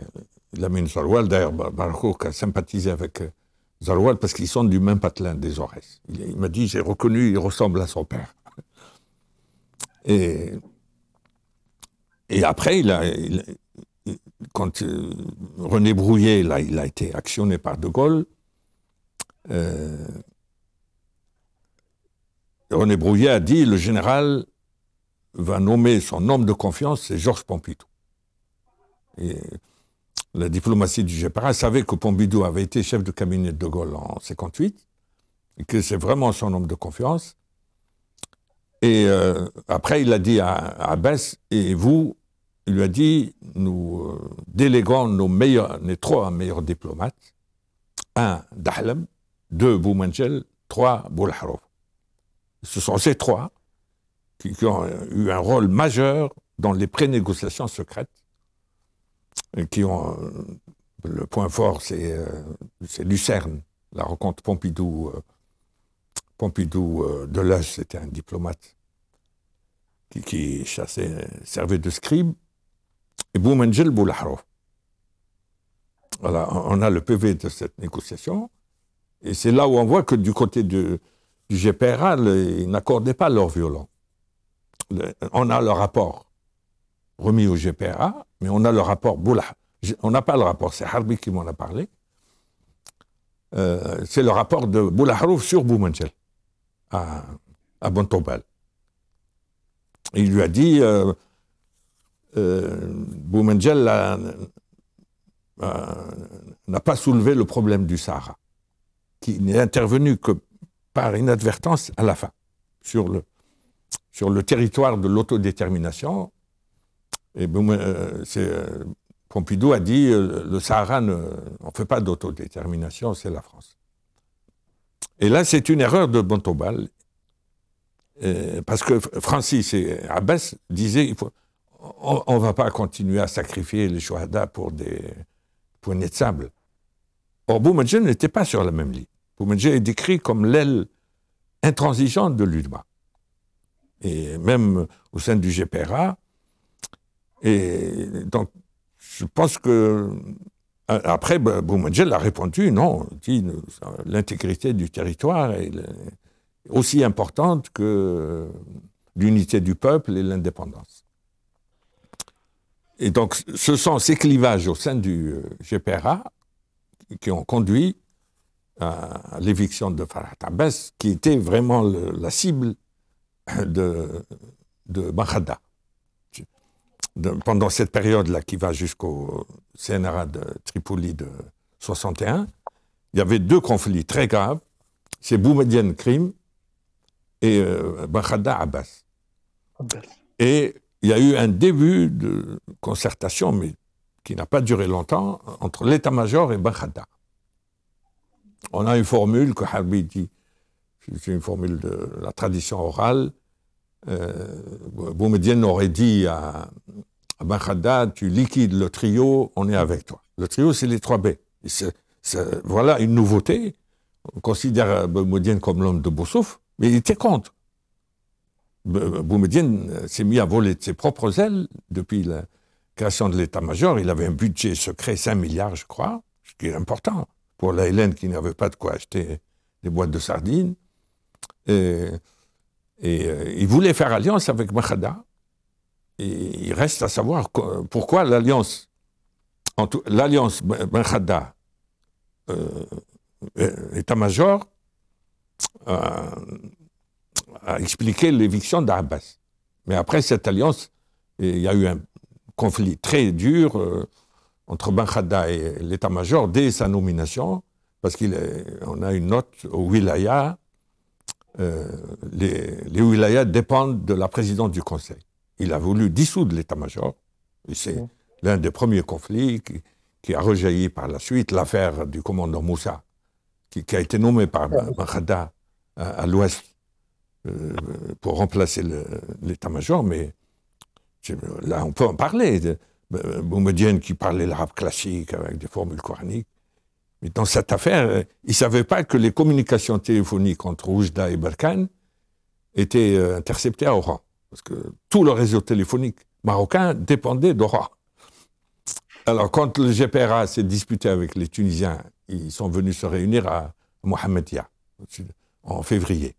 l'Amin Zalwal. D'ailleurs, Barakok a sympathisé avec Zalwal parce qu'ils sont du même patelin des Aurès. Il, m'a dit, j'ai reconnu, il ressemble à son père. Et, et après, il a, quand euh, René Brouillet, là, il a été actionné par De Gaulle, euh, René Brouillet a dit le général va nommer son homme de confiance, c'est Georges Pompidou. la diplomatie du Géparin savait que Pompidou avait été chef de cabinet de De Gaulle en 1958, et que c'est vraiment son homme de confiance. Et euh, après, il a dit à, à et vous, il lui a dit, nous euh, déléguons nos meilleurs, nos trois meilleurs diplomates, un Dahlem, deux Boumangel, trois Boulharov. Ce sont ces trois qui, ont euh, eu un rôle majeur dans les prénégociations secrètes, qui ont, euh, le point fort, c'est Lucerne, la rencontre Pompidou, Pompidou de Deleuze, c'était un diplomate qui, qui servait de scribe, Boumenjel-Boulaharouf. Voilà, on a le PV de cette négociation. Et c'est là où on voit que du côté du GPRA, ils n'accordaient pas leur violon. on a le rapport remis au GPRA, mais on a le rapport Boulah. On n'a pas le rapport, c'est Harbi qui m'en a parlé. Euh, c'est le rapport de Boumenjel-Boulaharouf sur Boumenjel, à, à Bontobal. Il lui a dit, euh, euh, Boumengel euh, n'a pas soulevé le problème du Sahara, qui n'est intervenu que par inadvertance à la fin, sur le, sur le territoire de l'autodétermination. Et euh, Pompidou a dit le Sahara, ne, on ne fait pas d'autodétermination, c'est la France. Et là, c'est une erreur de Bontobal, parce que Francis et Abbas disaient il faut, on ne va pas continuer à sacrifier les Chouhada pour des poignées de sable. Or, Boumedjé n'était pas sur la même ligne. Boumedjé est décrit comme l'aile intransigeante de l'UDMA. Et même au sein du GPRA. Et donc, je pense que. Euh, après, bah, Boumadjé l'a répondu non, l'intégrité du territoire est aussi importante que l'unité du peuple et l'indépendance. Et donc, ce sont ces clivages au sein du euh, GPRA qui ont conduit à l'éviction de Farhat Abbas, qui était vraiment la cible de, de pendant cette période-là qui va jusqu'au CNRA de Tripoli de 61, il y avait deux conflits très graves, c'est Boumediene Crime et euh, Abbas. Abbas. Et il y a eu un début de concertation, mais qui n'a pas duré longtemps, entre l'état-major et Khadda. On a une formule que Harbi dit, c'est une formule de la tradition orale. Euh, Boumedienne aurait dit à, à tu liquides le trio, on est avec toi. Le trio, c'est les trois b voilà une nouveauté. On considère Boumedienne comme l'homme de Boussouf, mais il était contre. Boumediene euh, s'est mis à voler de ses propres ailes depuis la création de l'état-major. Il avait un budget secret, 5 milliards, je crois, ce qui est important pour la Hélène qui n'avait pas de quoi acheter des boîtes de sardines. Et, euh, il voulait faire alliance avec Machada. Et il reste à savoir pourquoi l'alliance l'alliance euh, état-major a expliqué l'éviction d'Abbas. Mais après cette alliance, il y a eu un conflit très dur euh, entre Ben et l'état-major dès sa nomination, parce qu'on a une note au wilaya. Euh, les, les wilayas dépendent de la présidente du conseil. Il a voulu dissoudre l'état-major. C'est l'un des premiers conflits qui, a rejailli par la suite, l'affaire du commandant Moussa, qui, a été nommé par ben à l'ouest euh, pour remplacer l'état-major, mais là, on peut en parler. De, euh, qui parlait l'arabe classique avec des formules coraniques. Mais dans cette affaire, euh, il ne savait pas que les communications téléphoniques entre Oujda et Barkhane étaient interceptées à Oran. Parce que tout le réseau téléphonique marocain dépendait d'Oran. Alors, quand le GPRA s'est disputé avec les Tunisiens, ils sont venus se réunir à Mohammedia en février.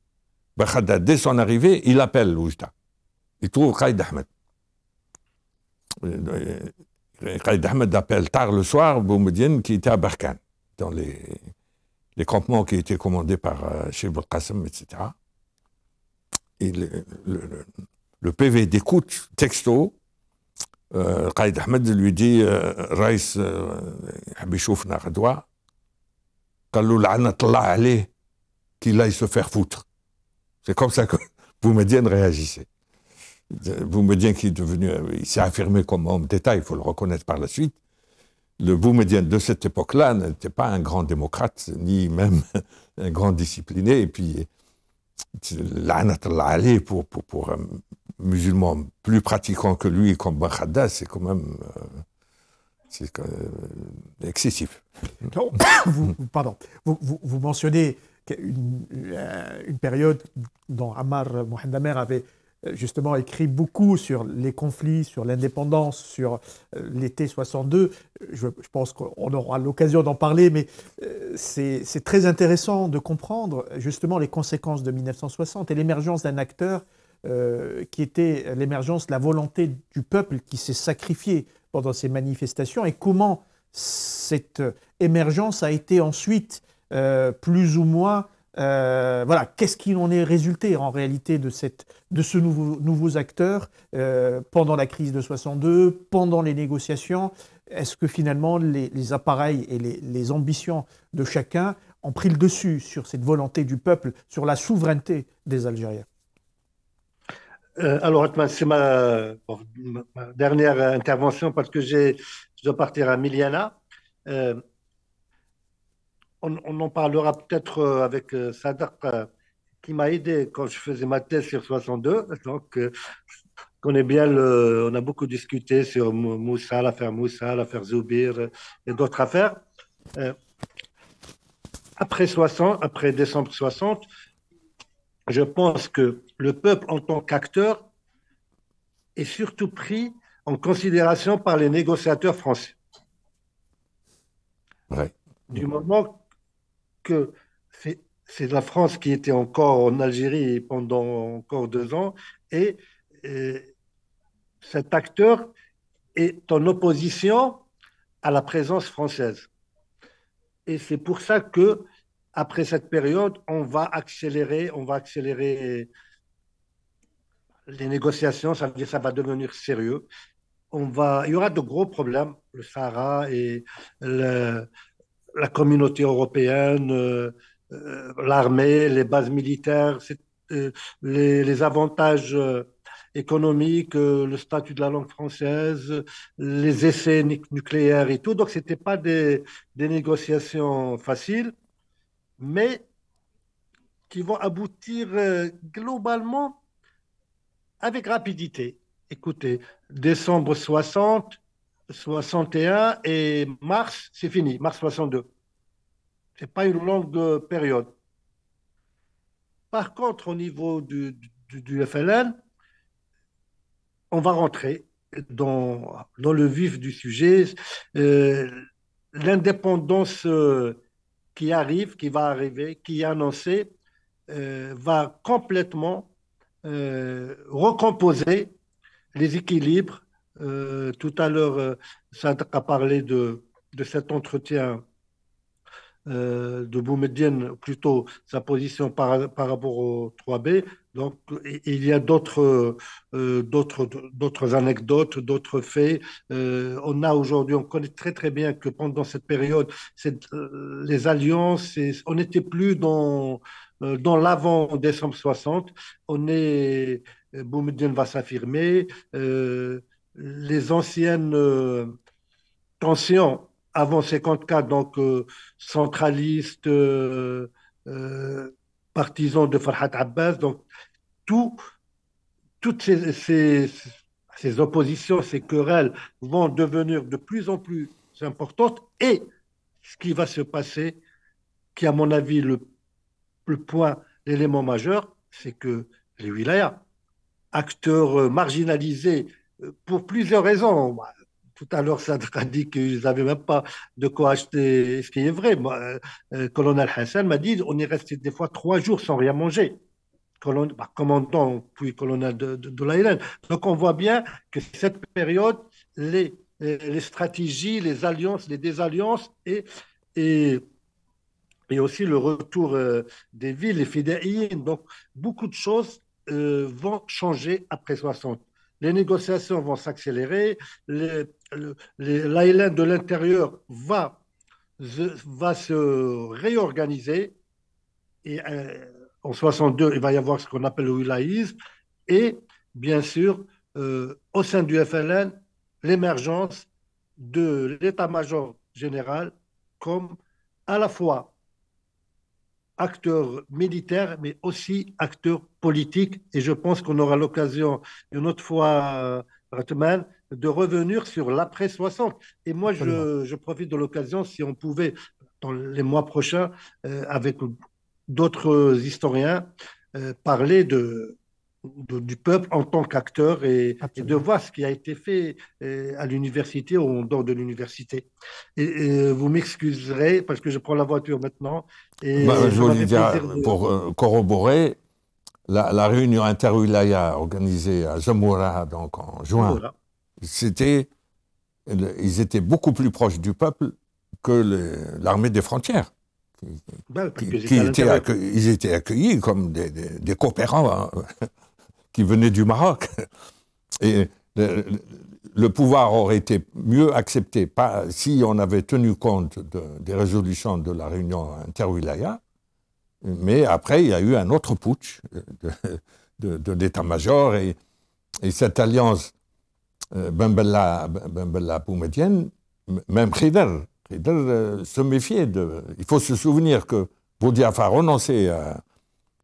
Bah, dès son arrivée, il appelle Oujda. Il trouve Khaled Ahmed. Euh, euh, Khaled Ahmed appelle tard le soir Boumediene qui était à Barkhane, dans les, campements qui étaient commandés par euh, etc. le, PV d'écoute texto, euh, Ahmed lui dit euh, Raïs l'a Nardwa, qu'il aille se faire foutre. C'est comme ça que Boumediene réagissait. Boumediene qui est devenu, euh, il s'est affirmé comme homme d'État, il faut le reconnaître par la suite. Le Boumediene de cette époque-là n'était pas un grand démocrate, ni même un grand discipliné. Et puis, lanat Ali, pour, pour, un musulman plus pratiquant que lui, comme Bachada, c'est quand même. Euh, c'est euh, excessif. Non, pardon. vous mentionnez euh, une, période dont Ammar Amer avait euh, justement écrit beaucoup sur les conflits, sur l'indépendance, sur euh, l'été 62. Je, pense qu'on aura l'occasion d'en parler, mais c'est très intéressant de comprendre justement les conséquences de 1960 et l'émergence d'un acteur qui était l'émergence, la volonté du peuple qui s'est sacrifié pendant ces manifestations et comment cette émergence a été ensuite euh, plus ou moins. Euh, voilà, qu'est-ce qu'il en est résulté en réalité de, cette, de ce nouveau, acteur euh, pendant la crise de 62, pendant les négociations Est-ce que finalement les, appareils et les, ambitions de chacun ont pris le dessus sur cette volonté du peuple, sur la souveraineté des Algériens alors, c'est ma, dernière intervention parce que je dois partir à Miliana on, en parlera peut-être euh, avec euh, Sadar euh, qui m'a aidé quand je faisais ma thèse sur 62. Donc, on, est bien on a beaucoup discuté sur Moussa, l'affaire Moussa, l'affaire Zoubir et d'autres affaires. après 60, après décembre 60, je pense que le peuple en tant qu'acteur est surtout pris en considération par les négociateurs français. Du moment que c'est la France qui était encore en Algérie pendant encore deux ans, et, cet acteur est en opposition à la présence française. Et c'est pour ça que après cette période, on va accélérer, on va accélérer les négociations. Ça veut dire ça va devenir sérieux. On va, il y aura de gros problèmes. Le Sahara et le, la communauté européenne, euh, euh, l'armée, les bases militaires, euh, les, avantages économiques, le statut de la langue française, les essais nucléaires et tout. Donc, ce pas des, des, négociations faciles, mais qui vont aboutir globalement avec rapidité. Écoutez, décembre 60, 61 et mars, c'est fini, mars 62. Ce n'est pas une longue période. Par contre, au niveau du, FLN, on va rentrer dans, dans le vif du sujet. Euh, l'indépendance euh, qui arrive, qui va arriver, qui est annoncée, euh, va complètement recomposer les équilibres euh, tout à l'heure, ça euh, a parlé de, de cet entretien euh, de Boumedienne, plutôt sa position par, rapport au 3B. Donc, il y a d'autres anecdotes, d'autres faits. on a aujourd'hui, on connaît très très bien que pendant cette période, les alliances, on n'était plus dans, dans l'avant décembre 60. On est, Boumedienne va s'affirmer les anciennes euh, tensions avant 54, donc euh, centralistes, euh, partisans de Farhat Abbas, donc toutes ces, oppositions, ces querelles vont devenir de plus en plus importantes et ce qui va se passer, qui à mon avis le, le point, l'élément majeur, c'est que les wilayas, acteurs marginalisés pour plusieurs raisons. Tout à l'heure, ça a dit qu'ils n'avaient même pas de quoi acheter, ce qui est vrai. Euh, euh, colonel Hassan m'a dit on est resté des fois trois jours sans rien manger. Colonel, bah, commandant, puis colonel de, de, Donc on voit bien que cette période, les, euh, les stratégies, les alliances, les désalliances et, et, et aussi le retour des villes, les fidéines, donc beaucoup de choses vont changer après 60 les négociations vont s'accélérer, l'ALN de l'intérieur va, va se réorganiser, et euh, en 62, il va y avoir ce qu'on appelle le et bien sûr, euh, au sein du FLN, l'émergence de l'état-major général comme à la fois acteur militaire, mais aussi acteur politique. Et je pense qu'on aura l'occasion une autre fois, euh, Ratman, de revenir sur l'après 60. Et moi, je, profite de l'occasion, si on pouvait, dans les mois prochains, euh, avec d'autres historiens, euh, parler de, du peuple en tant qu'acteur et, de voir ce qui a été fait euh, à l'université ou en dehors de l'université. Et, euh, vous m'excuserez parce que je prends la voiture maintenant. Et bah, je voulais dire, pour euh, corroborer, la, réunion réunion ulaya organisée à Zamora, donc en juin, c'était, ils étaient beaucoup plus proches du peuple que l'armée des frontières. Qui, bah, étaient ils étaient accueillis comme des, coopérants. Hein qui venait du Maroc. Et euh, le, pouvoir aurait été mieux accepté pas, si on avait tenu compte des résolutions de la réunion interwilaya. Mais après, il y a eu un autre putsch de, de, l'état-major et, cette alliance euh, Bembella, Boumedienne, même Khidr, euh, se méfiait de. Il faut se souvenir que Boudiaf a renoncé à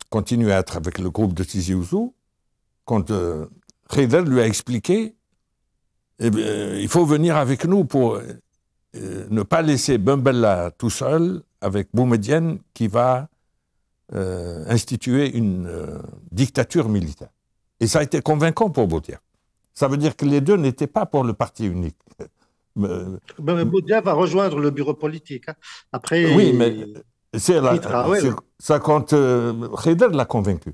continuer à être avec le groupe de Tizi Ouzou quand euh, lui a expliqué, eh il faut venir avec nous pour euh, ne pas laisser Bumbella tout seul avec Boumedienne qui va euh, instituer une euh, dictature militaire. Et ça a été convaincant pour Boudia. Ça veut dire que les deux n'étaient pas pour le parti unique. Mais Boudia ben, va rejoindre le bureau politique. Hein. Après, oui, mais c'est la, quand l'a convaincu.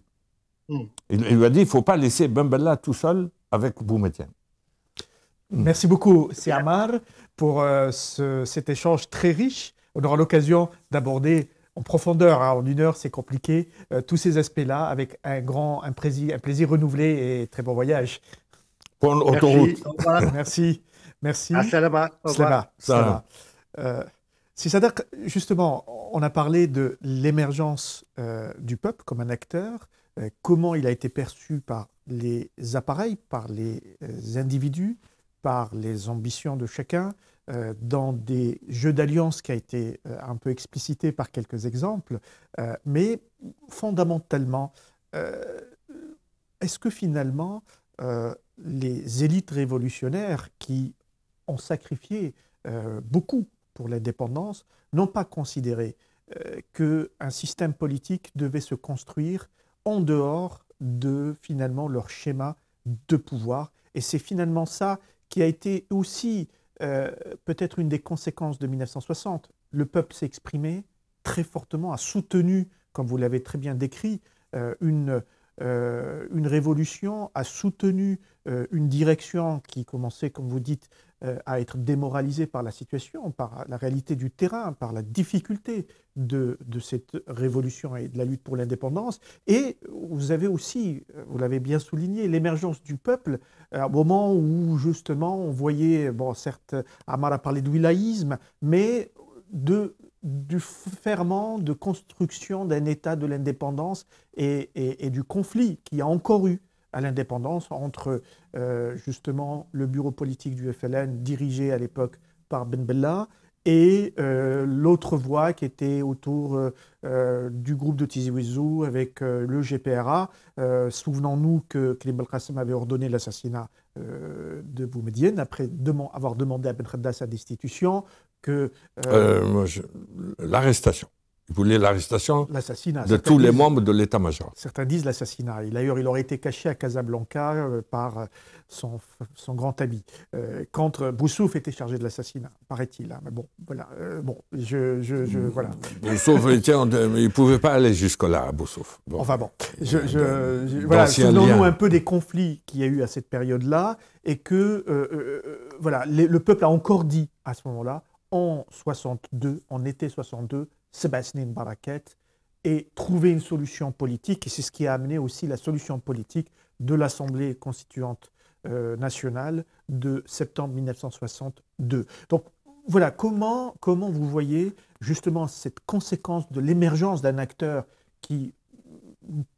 Il, lui a dit, il ne faut pas laisser Bembella tout seul avec Boumétien. Hmm. Merci beaucoup, Siamar, pour euh, cet échange très riche. On aura l'occasion d'aborder en profondeur, hein, en une heure, c'est compliqué, euh, tous ces aspects-là, avec un grand un plaisir, renouvelé et très bon voyage. Pour l'autoroute. Merci. Merci. Merci. Assalama. Euh, si ça justement, on a parlé de l'émergence euh, du peuple comme un acteur, euh, comment il a été perçu par les appareils, par les euh, individus, par les ambitions de chacun, euh, dans des jeux d'alliance qui a été un peu explicité par quelques exemples, mais fondamentalement, est-ce que finalement les élites révolutionnaires qui ont sacrifié beaucoup pour l'indépendance n'ont pas considéré qu'un système politique devait se construire en dehors de finalement leur schéma de pouvoir. Et c'est finalement ça qui a été aussi euh, peut-être une des conséquences de 1960. Le peuple s'est exprimé très fortement, a soutenu, comme vous l'avez très bien décrit, euh, une, euh, une révolution, a soutenu une direction qui commençait, comme vous dites, euh, à être démoralisé par la situation, par la réalité du terrain, par la difficulté de, cette révolution et de la lutte pour l'indépendance. Et vous avez aussi, euh, vous l'avez bien souligné, l'émergence du peuple, à euh, un moment où justement on voyait, bon certes, Amara parlait parlé mais de, du ferment de construction d'un État de l'indépendance et, du conflit qui a encore eu à l'indépendance entre euh, justement le bureau politique du FLN dirigé à l'époque par Ben Bella et euh, l'autre voie qui était autour euh, du groupe de Tizi Ouzou avec le GPRA. Souvenons-nous que Klim al avait ordonné l'assassinat de Boumediene après avoir demandé à Ben Khadda sa destitution. que L'arrestation. Il voulait l'arrestation de tous les membres de l'état-major. Certains disent l'assassinat. D'ailleurs, il aurait été caché à Casablanca euh, par euh, son, grand ami. Euh, quand Boussouf était chargé de l'assassinat, paraît-il. Hein. Mais bon, voilà. bon, je, mm. voilà. Boussouf, il ne pouvait pas aller jusque-là, Boussouf. Enfin bon, je, voilà, souvenons-nous un peu des conflits qu'il y a eu à cette période-là et que voilà, le peuple a encore dit à ce moment-là, en 62, en été 62, Sébastien une et trouver une solution politique. Et c'est ce qui a amené aussi la solution politique de l'Assemblée constituante euh, nationale de septembre 1962. Donc voilà, comment, comment vous voyez justement cette conséquence de l'émergence d'un acteur qui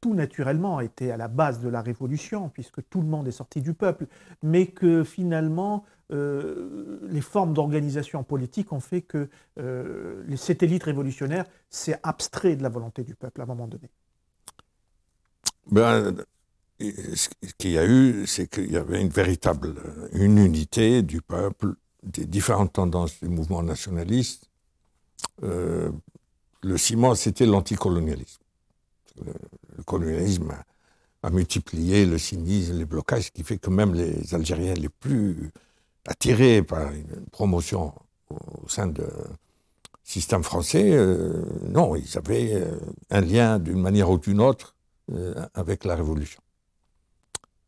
tout naturellement était à la base de la révolution, puisque tout le monde est sorti du peuple, mais que finalement euh, les formes d'organisation politique ont fait que euh, les satellites révolutionnaires révolutionnaire s'est abstrait de la volonté du peuple à un moment donné. Ben, ce qu'il y a eu, c'est qu'il y avait une véritable une unité du peuple, des différentes tendances du mouvement nationaliste. Euh, le ciment, c'était l'anticolonialisme le, colonialisme a, multiplié le cynisme, les blocages, ce qui fait que même les Algériens les plus attirés par une promotion au sein du système français, euh, non, ils avaient euh, un lien d'une manière ou d'une autre euh, avec la Révolution.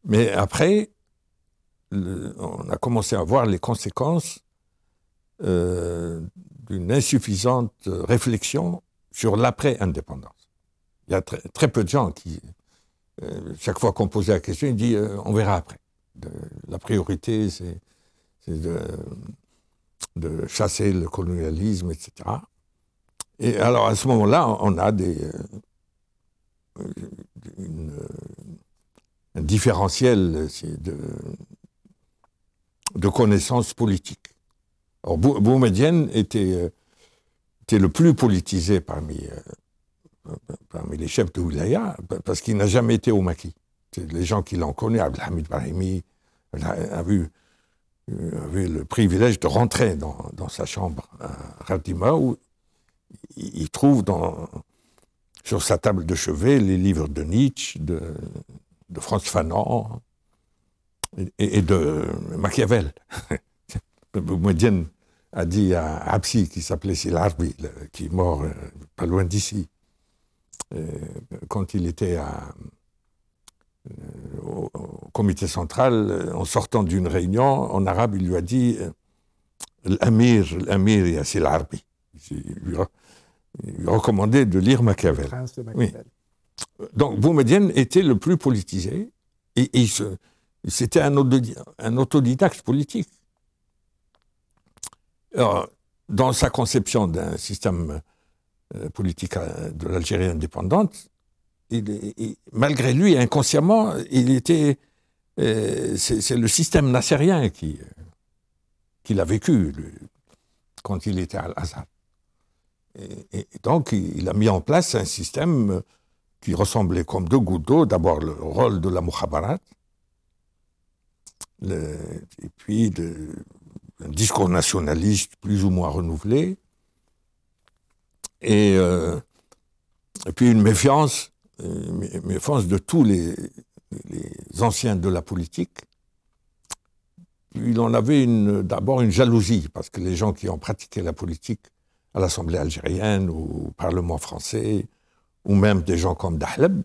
Mais après, on a commencé à voir les conséquences d'une insuffisante réflexion sur l'après-indépendance. Il y a très, peu de gens qui, euh, chaque fois qu'on posait la question, ils disent euh, on verra après. la priorité, c'est de, chasser le colonialisme, etc. Et alors à ce moment-là, on a des, euh, un différentiel de, de connaissances politiques. Or, Boumedienne était, était le plus politisé parmi parmi les chefs de Oulaya, parce qu'il n'a jamais été au maquis. Les gens qui l'ont connu, Abdelhamid Brahimi, euh, a vu, le privilège de rentrer dans, sa chambre à où il trouve sur sa table de chevet les livres de Nietzsche, de, de Franz Fanon et, de Machiavel. Boumediene a dit à Absi, qui s'appelait Silarbi, qui est mort euh, pas loin d'ici, euh, quand il était à, euh, au, comité central, euh, en sortant d'une réunion, en arabe, il lui a dit L'Amir, l'Amir Yassir l'arbi ». Il lui a recommandé de lire Machiavel. Donc Boumedienne était le plus politisé et, c'était un, un, autodidacte politique. dans sa conception d'un système euh, politique euh, de l'Algérie indépendante, il, malgré lui, inconsciemment, il était. Euh, c'est le système nasserien qui, qui l'a vécu quand il était à al Et, donc, il a mis en place un système qui ressemblait comme deux gouttes d'eau. D'abord, le rôle de la Moukhabarat et puis de, un discours nationaliste plus ou moins renouvelé, et, euh, et puis une méfiance, une méfiance de tous les, les anciens de la politique. Il en avait d'abord une jalousie, parce que les gens qui ont pratiqué la politique à l'Assemblée algérienne ou au Parlement français, ou même des gens comme Dahleb,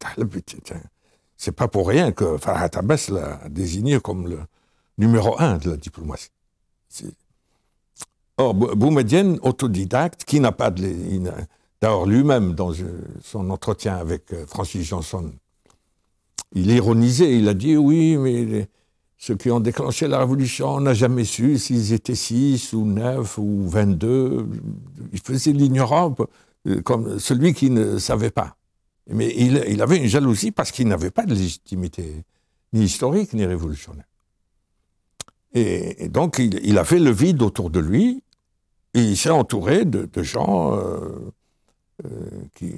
Dahleb c'est pas pour rien que Farhat Abbas l'a désigné comme le numéro un de la diplomatie. Or, Boumedienne, autodidacte, qui n'a pas de. D'ailleurs, lui-même, dans euh, son entretien avec euh, Francis Johnson, il ironisait, il a dit oui, mais ceux qui ont déclenché la révolution, on n'a jamais su s'ils étaient 6 ou 9 ou 22. Il faisait l'ignorant euh, comme celui qui ne savait pas. Mais il avait une jalousie parce qu'il n'avait pas de légitimité, ni historique, ni révolutionnaire. Et, donc, il, a fait le vide autour de lui, et il s'est entouré de, gens euh, euh, qui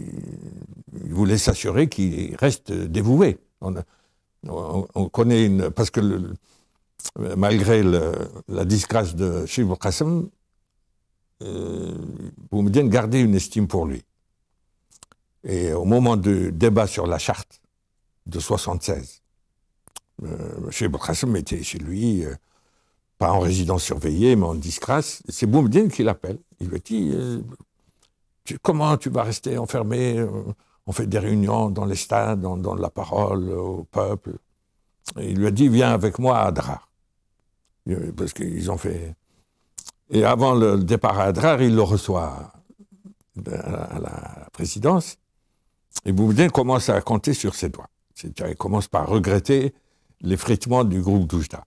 voulaient s'assurer qu'il reste dévoué. On, connaît une... Parce que malgré la disgrâce de Qasim, vous euh, me dites garder une estime pour lui. Et au moment du débat sur la charte de 76, Cheikh était chez lui, pas en résidence surveillée, mais en disgrâce. C'est Boumdine qui l'appelle. Il lui dit euh, Comment tu vas rester enfermé euh, On fait des réunions dans les stades, on donne la parole euh, au peuple. il lui a dit Viens avec moi à Adrar. Parce qu'ils ont fait. Et avant le départ à Adrar, il le reçoit à la présidence. Et Boumdine commence à compter sur ses doigts. Il commence par regretter l'effritement du groupe d'Oujda.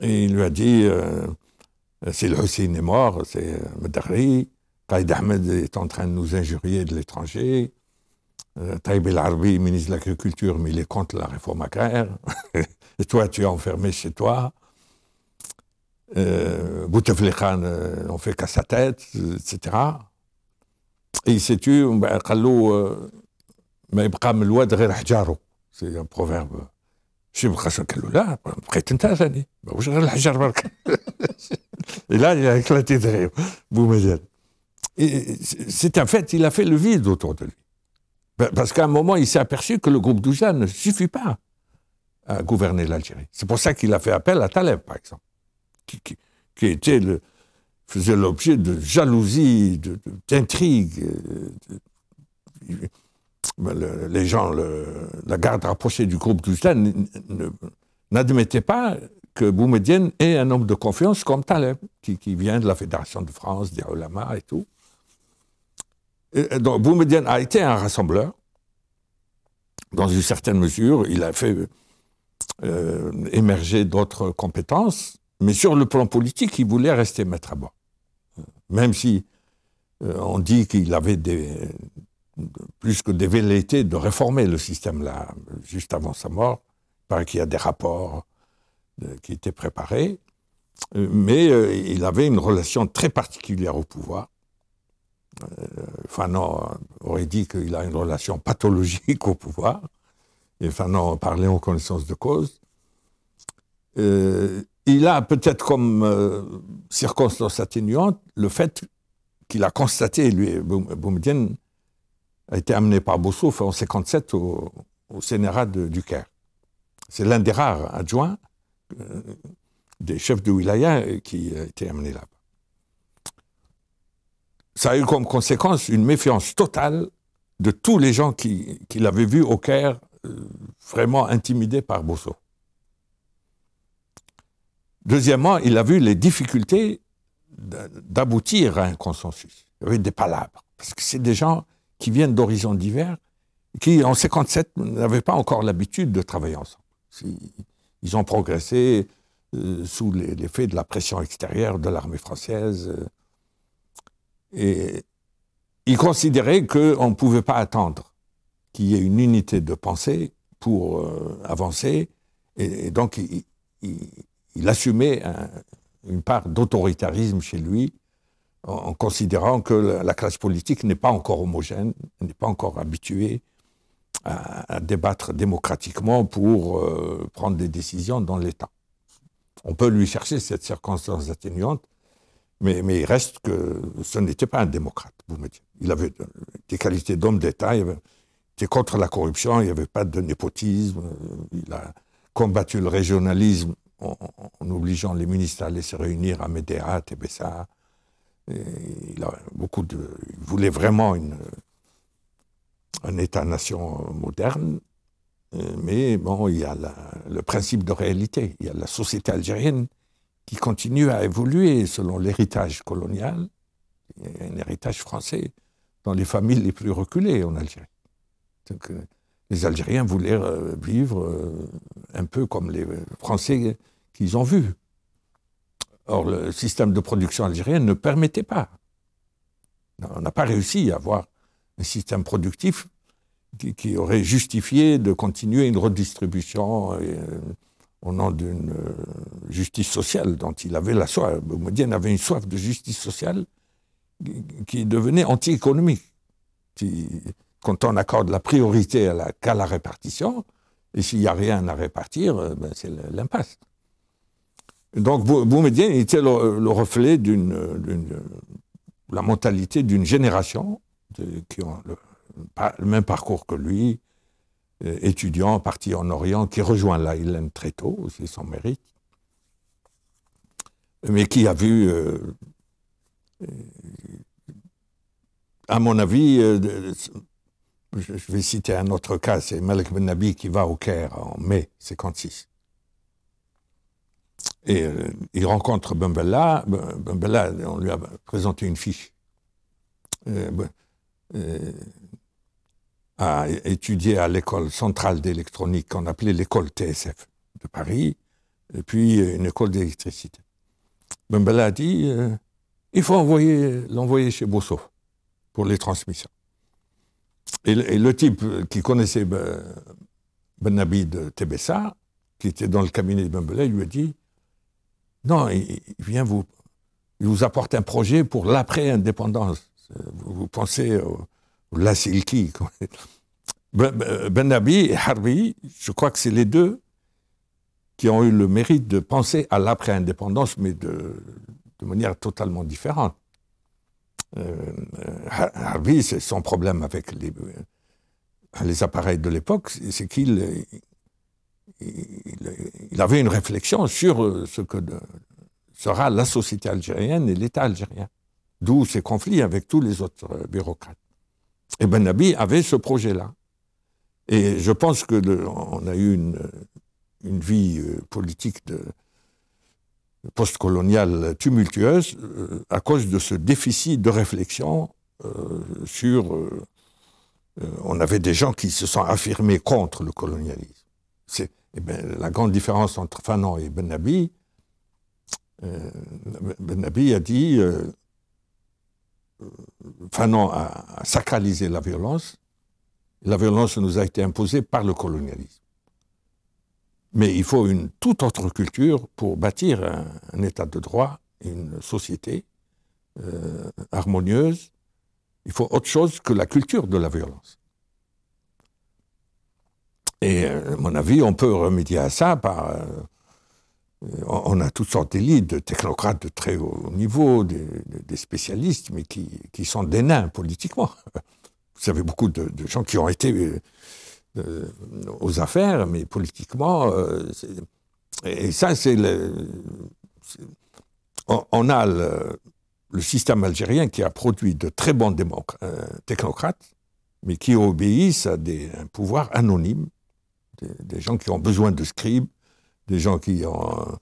Et il lui a dit, euh, si le Hussein est mort, c'est euh, Madari, Qaïd Ahmed est en train de nous injurier de l'étranger, euh, Taïb El ministre de l'Agriculture, mais il est contre la réforme agraire, et toi tu es enfermé chez toi. Euh, Bouteflika, fait qu'à sa tête, etc. Et il s'est tué, c'est un proverbe. Et là, il a éclaté de c'est un fait il a fait le vide autour de lui parce qu'à un moment il s'est aperçu que le groupe d'Ouja ne suffit pas à gouverner l'Algérie c'est pour ça qu'il a fait appel à Taleb par exemple qui, était faisait l'objet de jalousie d'intrigues euh, ben, les gens, la garde rapprochée du groupe Gulen n'admettait pas que Boumediene est un homme de confiance comme Taleb, qui, vient de la Fédération de France, des Ulama et tout. donc Boumediene a été un rassembleur, dans une certaine mesure, il a fait euh, émerger d'autres compétences, mais sur le plan politique, il voulait rester maître à bord. Même si euh, on dit qu'il avait des, plus que des velléités de réformer le système là. Juste avant sa mort, il qu'il y a des rapports euh, qui étaient préparés, euh, mais euh, il avait une relation très particulière au pouvoir. Fanon aurait dit qu'il a une relation pathologique au pouvoir, et Fanon parlait en connaissance de cause. il a peut-être comme circonstance atténuante le fait qu'il a constaté, lui, Boumediene, a été amené par Boussouf en 1957 au, au Sénérat du Caire. C'est l'un des rares adjoints euh, des chefs de wilaya euh, qui a été amené là-bas. Ça a eu comme conséquence une méfiance totale de tous les gens qui, qui l'avaient vu au Caire, euh, vraiment intimidés par Boussouf. Deuxièmement, il a vu les difficultés d'aboutir à un consensus. Il y avait des palabres, parce que c'est des gens qui viennent d'horizons divers, qui en 57 n'avaient pas encore l'habitude de travailler ensemble. Ils ont progressé euh, sous l'effet de la pression extérieure de l'armée française. Euh, et ils considéraient qu'on ne pouvait pas attendre qu'il y ait une unité de pensée pour euh, avancer. Et, donc, il, assumait une part d'autoritarisme chez lui en, considérant que la, classe politique n'est pas encore homogène, n'est pas encore habituée à, débattre démocratiquement pour euh, prendre des décisions dans l'État. On peut lui chercher cette circonstance atténuante, mais, il reste que ce n'était pas un démocrate, vous me dites. Il avait des qualités d'homme d'État, il était contre la corruption, il n'y avait pas de népotisme, il a combattu le régionalisme en, obligeant les ministres à aller se réunir à Medea, à il a beaucoup de. voulait vraiment une, un État-nation moderne, euh, mais bon, il y a le principe de réalité. Il y a la société algérienne qui continue à évoluer selon l'héritage colonial, un héritage français dans les familles les plus reculées en Algérie. Euh, les Algériens voulaient euh, vivre un peu comme les Français qu'ils ont vus. Or, le système de production algérien ne permettait pas. On n'a pas réussi à avoir un système productif qui, aurait justifié de continuer une redistribution euh, au nom d'une euh, justice sociale dont il avait la soif. modienne avait une soif de justice sociale qui devenait anti-économique. Quand on accorde la priorité à la, qu'à la répartition, et s'il n'y a rien à répartir, euh, ben, c'est l'impasse. Donc il était le, reflet d'une la mentalité d'une génération qui ont le, le, même parcours que lui, euh, étudiant, parti en Orient, qui rejoint la Hélène très tôt, c'est son mérite, mais qui a vu, euh, euh, à mon avis, je, vais citer un autre cas, c'est Malik Ben Nabi qui va au Caire en mai 56 et euh, il rencontre Bumbella. on lui a présenté une fiche A euh, euh, étudié à l'école centrale d'électronique qu'on appelait l'école TSF de Paris, et puis une école d'électricité. Bumbella a dit, il faut envoyer, l'envoyer chez Bosso pour les transmissions. Et, le type qui connaissait Benabi de Tébessa, qui était dans le cabinet de il lui a dit, non, il, vient vous, il vous apporte un projet pour l'après-indépendance. Vous pensez au, au Lasilki. Ben, ben, ben Abi et Harbi, je crois que c'est les deux qui ont eu le mérite de penser à l'après-indépendance, mais de, manière totalement différente. Euh, Harbi, c'est son problème avec les, les appareils de l'époque, c'est qu'il il, avait une réflexion sur euh, ce que sera la société algérienne et l'État algérien, d'où ses conflits avec tous les autres euh, bureaucrates. Et Ben avait ce projet-là. Et je pense qu'on a eu une, vie euh, politique de, postcoloniale tumultueuse à cause de ce déficit de réflexion sur... on avait des gens qui se sont affirmés contre le colonialisme. C'est, eh bien, la grande différence entre Fanon et Ben Benabi, euh, Benabi a dit euh, euh, Fanon a, sacralisé la violence. La violence nous a été imposée par le colonialisme. Mais il faut une toute autre culture pour bâtir un, état de droit, une société euh, harmonieuse. Il faut autre chose que la culture de la violence. Et euh, à mon avis, on peut remédier à ça par. Euh, on a toutes sortes d'élites, de technocrates de très haut niveau, des, spécialistes, mais qui, sont des nains politiquement. Vous savez, beaucoup de, gens qui ont été euh, aux affaires, mais politiquement. et ça, c'est le. On, a le, système algérien qui a produit de très bons technocrates, mais qui obéissent à des, pouvoirs pouvoir anonyme des, gens qui ont besoin de scribes, des gens qui, ont,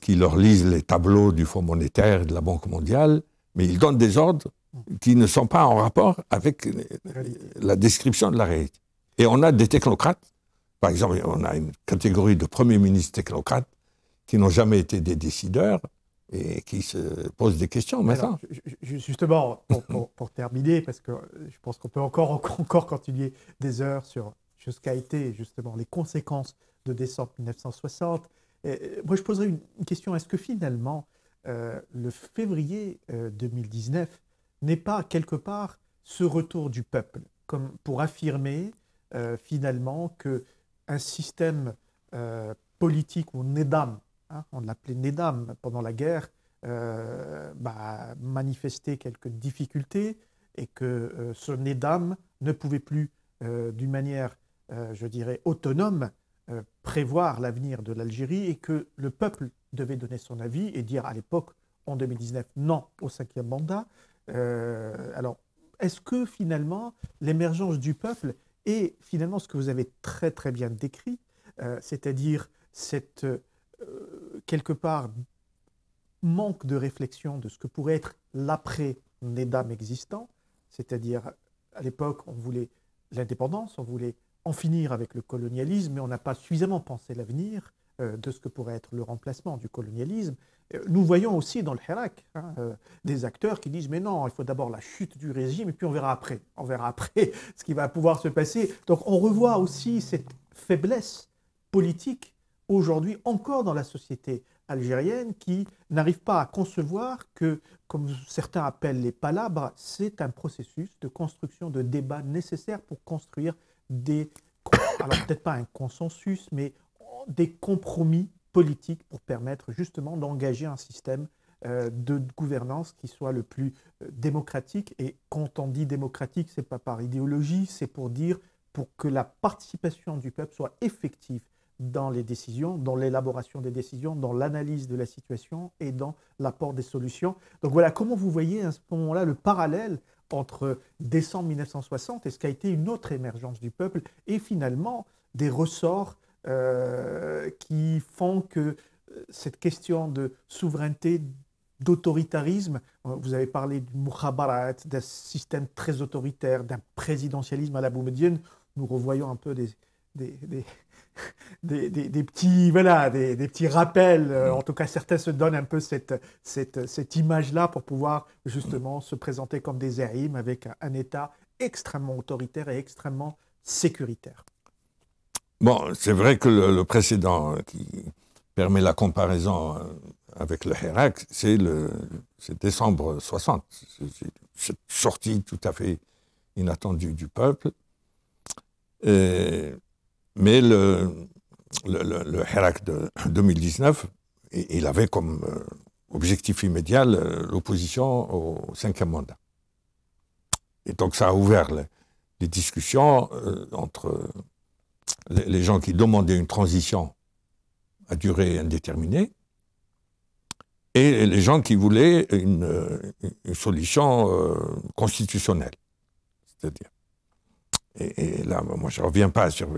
qui leur lisent les tableaux du Fonds monétaire de la Banque mondiale, mais ils donnent des ordres qui ne sont pas en rapport avec la description de la réalité. Et on a des technocrates, par exemple, on a une catégorie de premiers ministres technocrates qui n'ont jamais été des décideurs et qui se posent des questions maintenant. justement, pour, terminer, parce que je pense qu'on peut encore, encore continuer des heures sur, ce jusqu'à été justement les conséquences de décembre 1960. Et, moi, je poserais une, question. Est-ce que finalement, euh, le février 2019 euh, n'est pas quelque part ce retour du peuple, comme pour affirmer euh, finalement que un système politique ou Nedam, hein, on l'appelait Nedam pendant la guerre, bah, manifestait quelques difficultés et que ce Nedam ne pouvait plus, d'une manière euh, je dirais, autonome euh, prévoir l'avenir de l'Algérie et que le peuple devait donner son avis et dire à l'époque, en 2019, non au cinquième mandat. Euh, alors, est-ce que finalement l'émergence du peuple est finalement ce que vous avez très très bien décrit, c'est-à-dire cette quelque part manque de réflexion de ce que pourrait être l'après-Nedam existant, c'est-à-dire à l'époque on voulait l'indépendance, on voulait en finir avec le colonialisme, mais on n'a pas suffisamment pensé l'avenir euh, de ce que pourrait être le remplacement du colonialisme. Euh, nous voyons aussi dans le Hirak hein, euh, des acteurs qui disent mais non, il faut d'abord la chute du régime et puis on verra après, on verra après ce qui va pouvoir se passer. Donc on revoit aussi cette faiblesse politique aujourd'hui encore dans la société algérienne qui n'arrive pas à concevoir que, comme certains appellent les palabres, c'est un processus de construction de débat nécessaire pour construire des, alors peut-être pas un consensus, mais des compromis politiques pour permettre justement d'engager un système euh, de gouvernance qui soit le plus euh, démocratique. Et quand on dit démocratique, c'est pas par idéologie, c'est pour dire pour que la participation du peuple soit effective dans les décisions, dans l'élaboration des décisions, dans l'analyse de la situation et dans l'apport des solutions. Donc voilà comment vous voyez à ce moment-là le parallèle entre décembre 1960 et ce qui a été une autre émergence du peuple, et finalement des ressorts euh, qui font que euh, cette question de souveraineté, d'autoritarisme, euh, vous avez parlé du mukhabarat, d'un système très autoritaire, d'un présidentialisme à la Boumedienne, nous revoyons un peu des des, petits voilà des, des petits rappels euh, mm. en tout cas certains se donnent un peu cette, cette, image là pour pouvoir justement se présenter comme des érimes avec un, état extrêmement autoritaire et extrêmement sécuritaire bon c'est vrai que le, précédent qui permet la comparaison euh, avec le Hérac c'est le décembre 60 cette sortie tout à fait inattendue du peuple et mais le, le, de 2019, il avait comme euh, objectif immédiat l'opposition au cinquième mandat. Et donc ça a ouvert les, discussions euh, entre les, gens qui demandaient une transition à durée indéterminée et les gens qui voulaient une, solution euh, constitutionnelle. C'est-à-dire. Et, là, moi, je ne reviens pas sur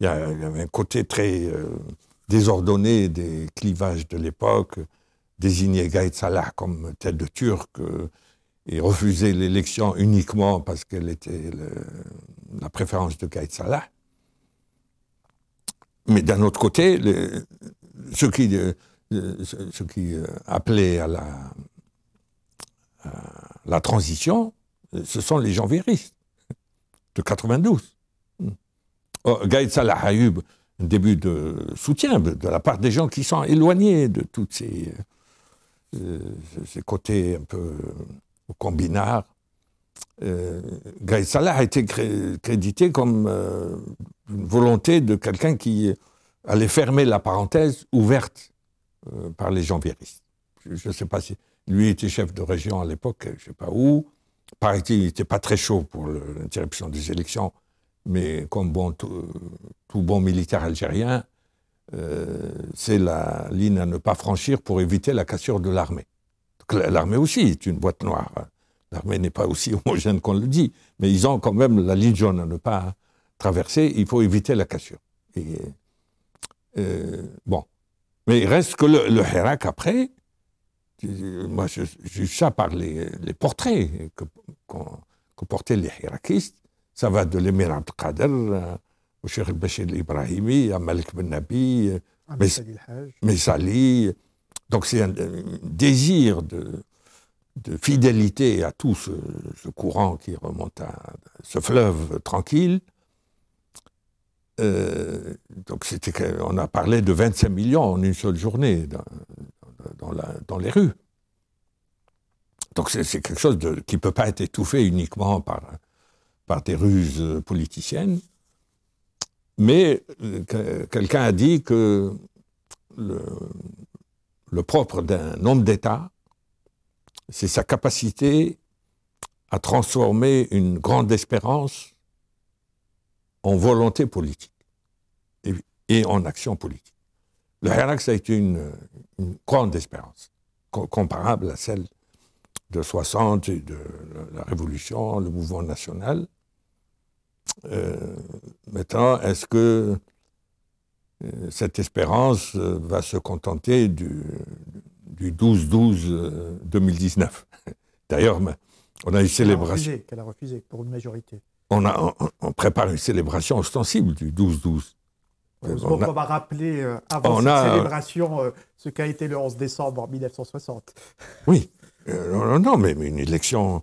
il y, avait un côté très euh, désordonné des clivages de l'époque, désigner Gaït Salah comme tête de turc euh, et refuser l'élection uniquement parce qu'elle était la préférence de Gaït Salah. Mais d'un autre côté, ceux qui, euh, qui appelaient à la, la transition, ce sont les janvieristes de 92. Oh, Gaït Salah eu un début de soutien de la part des gens qui sont éloignés de tous ces, euh, côtés un peu euh, combinards. Euh, Salah a été crédité comme euh, une volonté de quelqu'un qui allait fermer la parenthèse ouverte par les janvieristes. Je ne sais pas si. Lui était chef de région à l'époque, je ne sais pas où. Paraît-il, il n'était pas très chaud pour l'interruption des élections mais comme bon, tout, bon militaire algérien, euh, c'est la ligne à ne pas franchir pour éviter la cassure de l'armée. L'armée aussi est une boîte noire. L'armée n'est pas aussi homogène qu'on le dit, mais ils ont quand même la ligne jaune à ne pas traverser. Il faut éviter la cassure. Et, euh, bon. Mais il reste que le, le après. Moi, je ça par les, portraits que, portaient les hirakistes ça va de l'émir Qadr, au euh, Cheikh Bachir Ibrahimi, à Malik Ben Nabi, euh, Messali. Donc c'est un, désir de, fidélité à tout ce, courant qui remonte à ce fleuve tranquille. Euh, donc c'était on a parlé de 25 millions en une seule journée dans, les rues. Donc c'est quelque chose qui ne peut pas être étouffé uniquement par par des ruses politiciennes. Mais euh, quelqu'un a dit que le, propre d'un homme d'État, c'est sa capacité à transformer une grande espérance en volonté politique et, en action politique. Le ça a été une, grande espérance, comparable à celle de 60 et de la Révolution, le mouvement national. Euh, maintenant, est-ce que euh, cette espérance euh, va se contenter du, du 12-12-2019 D'ailleurs, on a une célébration. Qu'elle a refusé pour une majorité. On, a, on, prépare une célébration ostensible du 12-12. On va rappeler avant cette célébration ce qu'a été le 11 décembre 1960. Oui, non, non, mais, mais une élection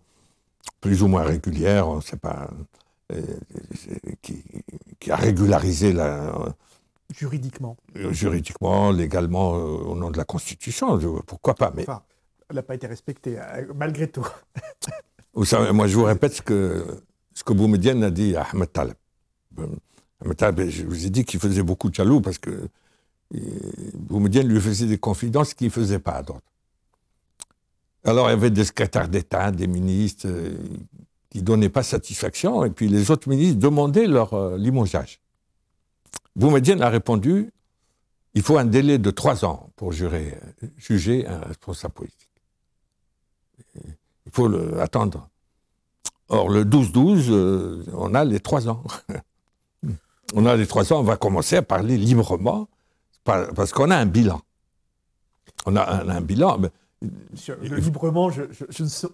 plus ou moins régulière, on ne sait pas. Euh, qui, a régularisé la. Juridiquement. Euh, juridiquement, légalement, euh, au nom de la Constitution, pourquoi pas. Mais... elle n'a pas été respectée, malgré tout. moi, je vous répète ce que, ce Boumedienne a dit à Ahmed Taleb. Ahmed je vous ai dit qu'il faisait beaucoup de jaloux parce que Boumedienne lui faisait des confidences qu'il ne faisait pas à d'autres. Alors, il y avait des secrétaires d'État, des ministres, qui ne donnaient pas satisfaction, et puis les autres ministres demandaient leur limongeage. Euh, limogeage. Boumedienne a répondu il faut un délai de trois ans pour euh, juger un responsable politique. Il faut le, attendre. Or, le 12-12, euh, on a les trois ans. on a les trois ans, on va commencer à parler librement, parce qu'on a un bilan. On a un, bilan, mais librement, je,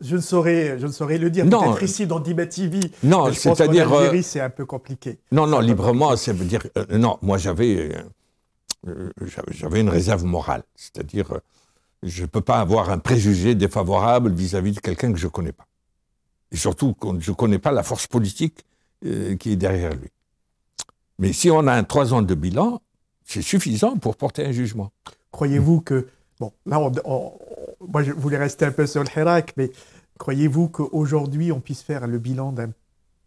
ne saurais, je, ne saurais, le dire. Peut-être ici dans Dima TV. Non, c'est-à-dire. Euh, c'est un peu compliqué. Non, non, librement, ça veut dire. Euh, non, moi euh, j'avais, j'avais une réserve morale. C'est-à-dire, je ne peux pas avoir un préjugé défavorable vis-à-vis de quelqu'un que je ne connais pas. Et surtout quand je ne connais pas la force politique qui est derrière lui. Mais si on a un trois ans de bilan, c'est suffisant pour porter un jugement. Croyez-vous que. Bon, là, on moi, je voulais rester un peu sur le Hirak, mais croyez-vous qu'aujourd'hui, on puisse faire le bilan d'un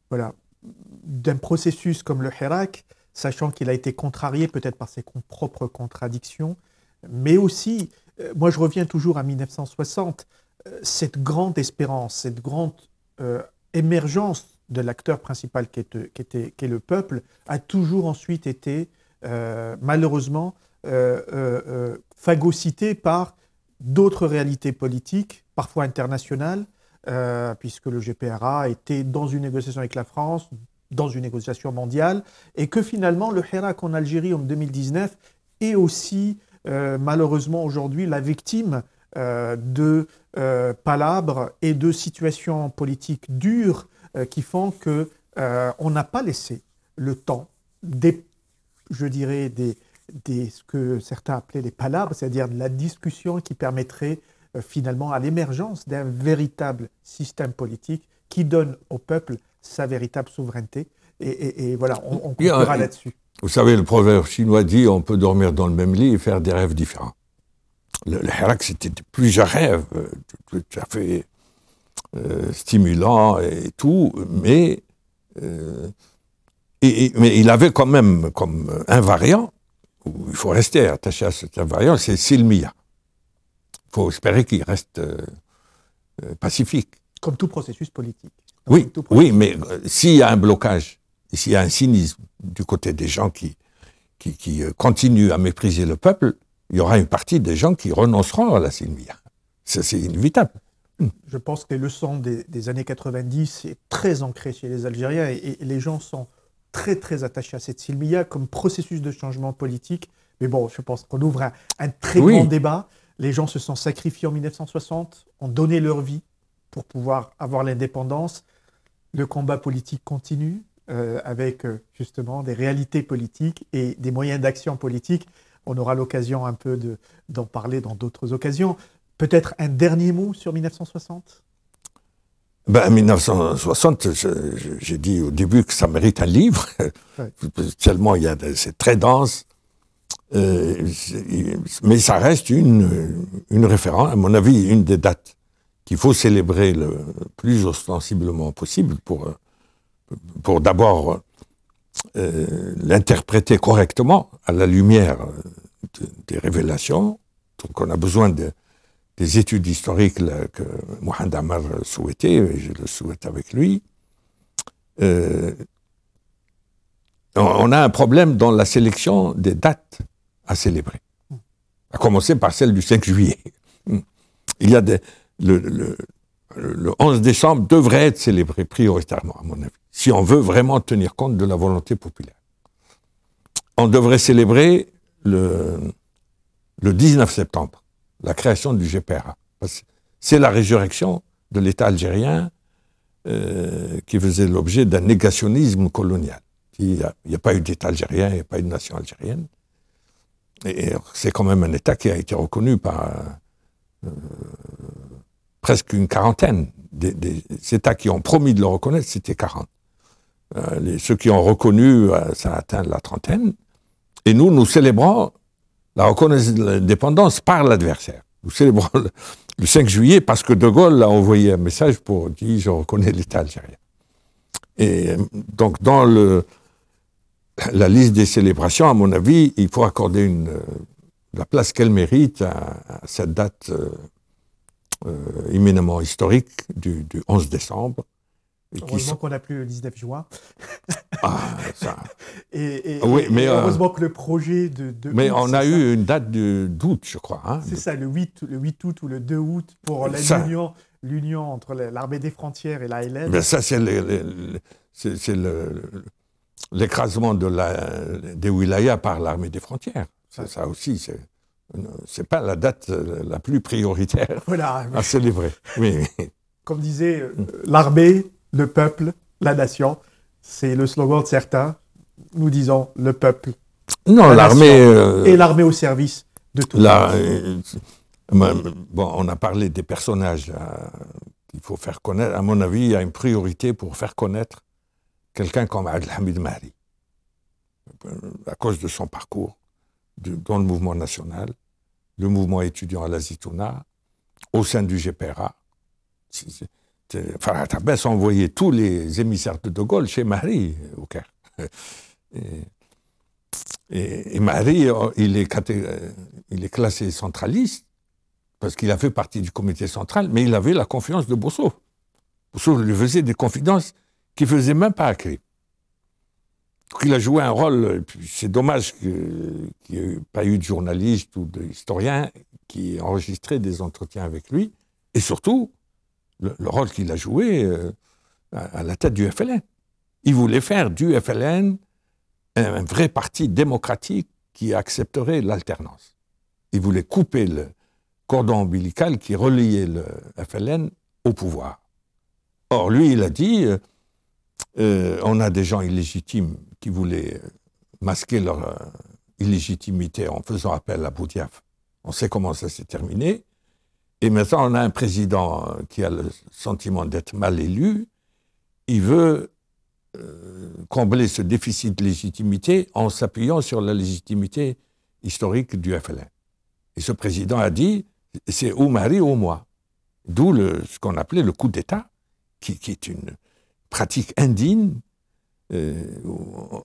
voilà, d'un processus comme le Hirak, sachant qu'il a été contrarié peut-être par ses propres contradictions, mais aussi, euh, moi je reviens toujours à 1960, euh, cette grande espérance, cette grande euh, émergence de l'acteur principal qui est, qui, était, qui est le peuple, a toujours ensuite été malheureusement phagocytée par d'autres réalités politiques, parfois internationales, euh, puisque le GPRA était dans une négociation avec la France, dans une négociation mondiale, et que finalement le Hirak en Algérie en 2019 est aussi euh, malheureusement aujourd'hui la victime euh, de palabres et de situations politiques dures qui font que on n'a pas laissé le temps des, je dirais, des, de ce que certains appelaient les palabres, c'est-à-dire la discussion qui permettrait euh, finalement à l'émergence d'un véritable système politique qui donne au peuple sa véritable souveraineté. Et, voilà, on, on conclura là-dessus. Vous savez, le proverbe chinois dit on peut dormir dans le même lit et faire des rêves différents. Le, le c'était plusieurs rêves, euh, tout, à fait euh, stimulants et tout, mais, mais il avait quand même comme invariant il faut rester attaché à cette variante, c'est Silmia. Il faut espérer qu'il reste euh, euh, pacifique. Comme tout processus politique. oui, oui, mais euh, s'il y a un blocage, s'il y a un cynisme du côté des gens qui, qui, continuent à mépriser le peuple, il y aura une partie des gens qui renonceront à la Silmia. C'est inévitable. Je pense que les leçons des, années 90 est très ancrées chez les Algériens et les gens sont très très attaché à cette Silmia comme processus de changement politique. Mais bon, je pense qu'on ouvre un, très grand débat. Les gens se sont sacrifiés en 1960, ont donné leur vie pour pouvoir avoir l'indépendance. Le combat politique continue euh, avec euh, justement des réalités politiques et des moyens d'action politique. On aura l'occasion un peu d'en parler dans d'autres occasions. Peut-être un dernier mot sur 1960 ben, en 1960, j'ai dit au début que ça mérite un livre, Seulement, il c'est très dense, euh, mais ça reste une, une référence, à mon avis, une des dates qu'il faut célébrer le plus ostensiblement possible pour, pour d'abord euh, l'interpréter correctement à la lumière euh, des révélations. Donc on a besoin de, des études historiques que Mohamed Amar souhaitait, et je le souhaite avec lui, euh, on a un problème dans la sélection des dates à célébrer. À commencer par celle du 5 juillet. Il y a des, le, 11 décembre devrait être célébré prioritairement, à mon avis, si on veut vraiment tenir compte de la volonté populaire. On devrait célébrer le, le 19 septembre la création du GPRA. C'est la résurrection de l'État algérien euh, qui faisait l'objet d'un négationnisme colonial. Il n'y a, pas eu d'État algérien, il n'y a pas eu de nation algérienne. Et, c'est quand même un État qui a été reconnu par euh, presque une quarantaine. Des, États qui ont promis de le reconnaître, c'était 40. Euh, ceux qui ont reconnu, ça a atteint la trentaine. Et nous, nous célébrons la reconnaissance de l'indépendance par l'adversaire. Nous célébrons le 5 juillet parce que De Gaulle a envoyé un message pour dire je reconnais l'État algérien. Et donc dans la liste des célébrations, à mon avis, il faut accorder la place qu'elle mérite à, cette date éminemment euh, euh, historique du 11 décembre heureusement qu'on n'a plus le 19 juin. Ah, ça. et, ah oui, mais euh, heureusement que le projet de. mais on a eu une date d'août, je crois. Hein, c'est ça, le 8, le 8 août ou le 2 août pour l'union l'union entre l'armée des frontières et la LN. Mais ça, c'est l'écrasement de la, des wilayas par l'armée des frontières. Ça, aussi, c'est c'est pas la date euh, la plus prioritaire voilà, à célébrer. Oui. Comme disait euh, l'armée, le peuple, la nation. C'est le slogan de certains. Nous disons le peuple. Non, l'armée. Euh, et l'armée au service de tout le monde. Euh, euh, bon, on a parlé des personnages qu'il faut faire connaître. À mon avis, il y a une priorité pour faire connaître quelqu'un comme Abdelhamid Mahri, à cause de son parcours dans le mouvement national, le mouvement étudiant à la Zitouna, au sein du GPRA. Farhat euh, enfin, a envoyé tous les émissaires de De Gaulle chez Marie euh, au Caire. Et, et, Marie, euh, il est, il est, classé centraliste parce qu'il a fait partie du comité central, mais il avait la confiance de Bousso. Bousso lui faisait des confidences qu'il ne faisait même pas à créer. Donc il a joué un rôle, c'est dommage qu'il n'y ait pas eu de journaliste ou d'historien qui ait enregistré des entretiens avec lui, et surtout, le, rôle qu'il a joué euh, à, la tête du FLN. Il voulait faire du FLN un, vrai parti démocratique qui accepterait l'alternance. Il voulait couper le cordon ombilical qui reliait le FLN au pouvoir. Or, lui, il a dit, euh, euh, on a des gens illégitimes qui voulaient masquer leur illégitimité en faisant appel à Boudiaf. On sait comment ça s'est terminé. Et maintenant, on a un président qui a le sentiment d'être mal élu. Il veut euh, combler ce déficit de légitimité en s'appuyant sur la légitimité historique du FLN. Et ce président a dit, c'est ou Marie ou moi. D'où ce qu'on appelait le coup d'État, qui, est une pratique indigne. Euh,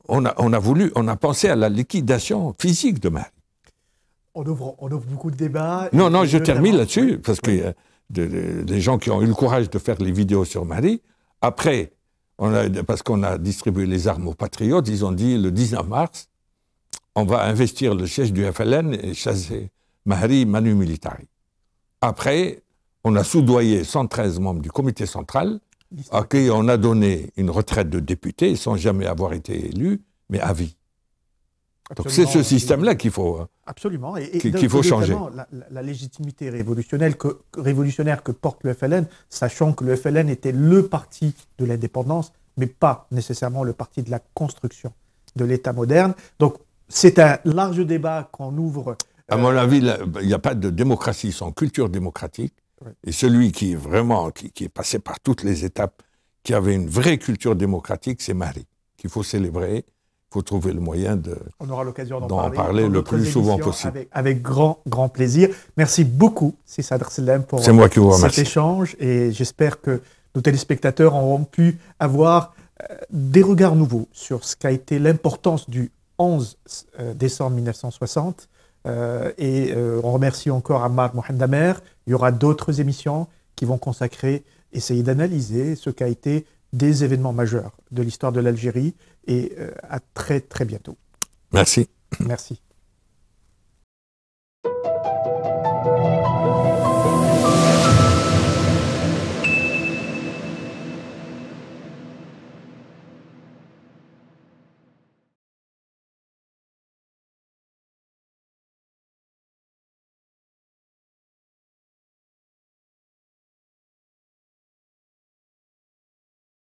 on, a, voulu, on a pensé à la liquidation physique de Marie on ouvre, on ouvre beaucoup de débats. Non, non, je termine là-dessus, parce que euh, des gens qui ont eu le courage de faire les vidéos sur Marie, après, on parce qu'on a distribué les armes aux patriotes, ils ont dit le 19 mars, on va investir le siège du FLN et chasser Marie Manu Militari. Après, on a soudoyé 113 membres du comité central, à qui on a donné une retraite de député, sans jamais avoir été élu, mais à vie. Donc c'est ce euh, système-là qu'il faut, hein, absolument. Et, qu'il faut changer. La, légitimité révolutionnelle révolutionnaire que porte le FLN, sachant que le FLN était le parti de l'indépendance, mais pas nécessairement le parti de la construction de l'État moderne. Donc c'est un large débat qu'on ouvre. À euh, mon avis, il n'y a pas de démocratie sans culture démocratique. Et celui qui est vraiment, qui est passé par toutes les étapes, qui avait une vraie culture démocratique, c'est Marie, qu'il faut célébrer faut trouver le moyen de. On aura l'occasion d'en parler, le plus souvent possible. Avec, avec, grand, grand plaisir. Merci beaucoup, Sissad Arselem, pour moi qui euh, cet échange. Et j'espère que nos téléspectateurs auront pu avoir euh, des regards nouveaux sur ce qu'a été l'importance du 11 euh, décembre 1960. et on remercie encore Ammar Amer. Il y aura d'autres émissions qui vont consacrer, essayer d'analyser ce qu'a été des événements majeurs de l'histoire de l'Algérie et euh, à très très bientôt. Merci. Merci.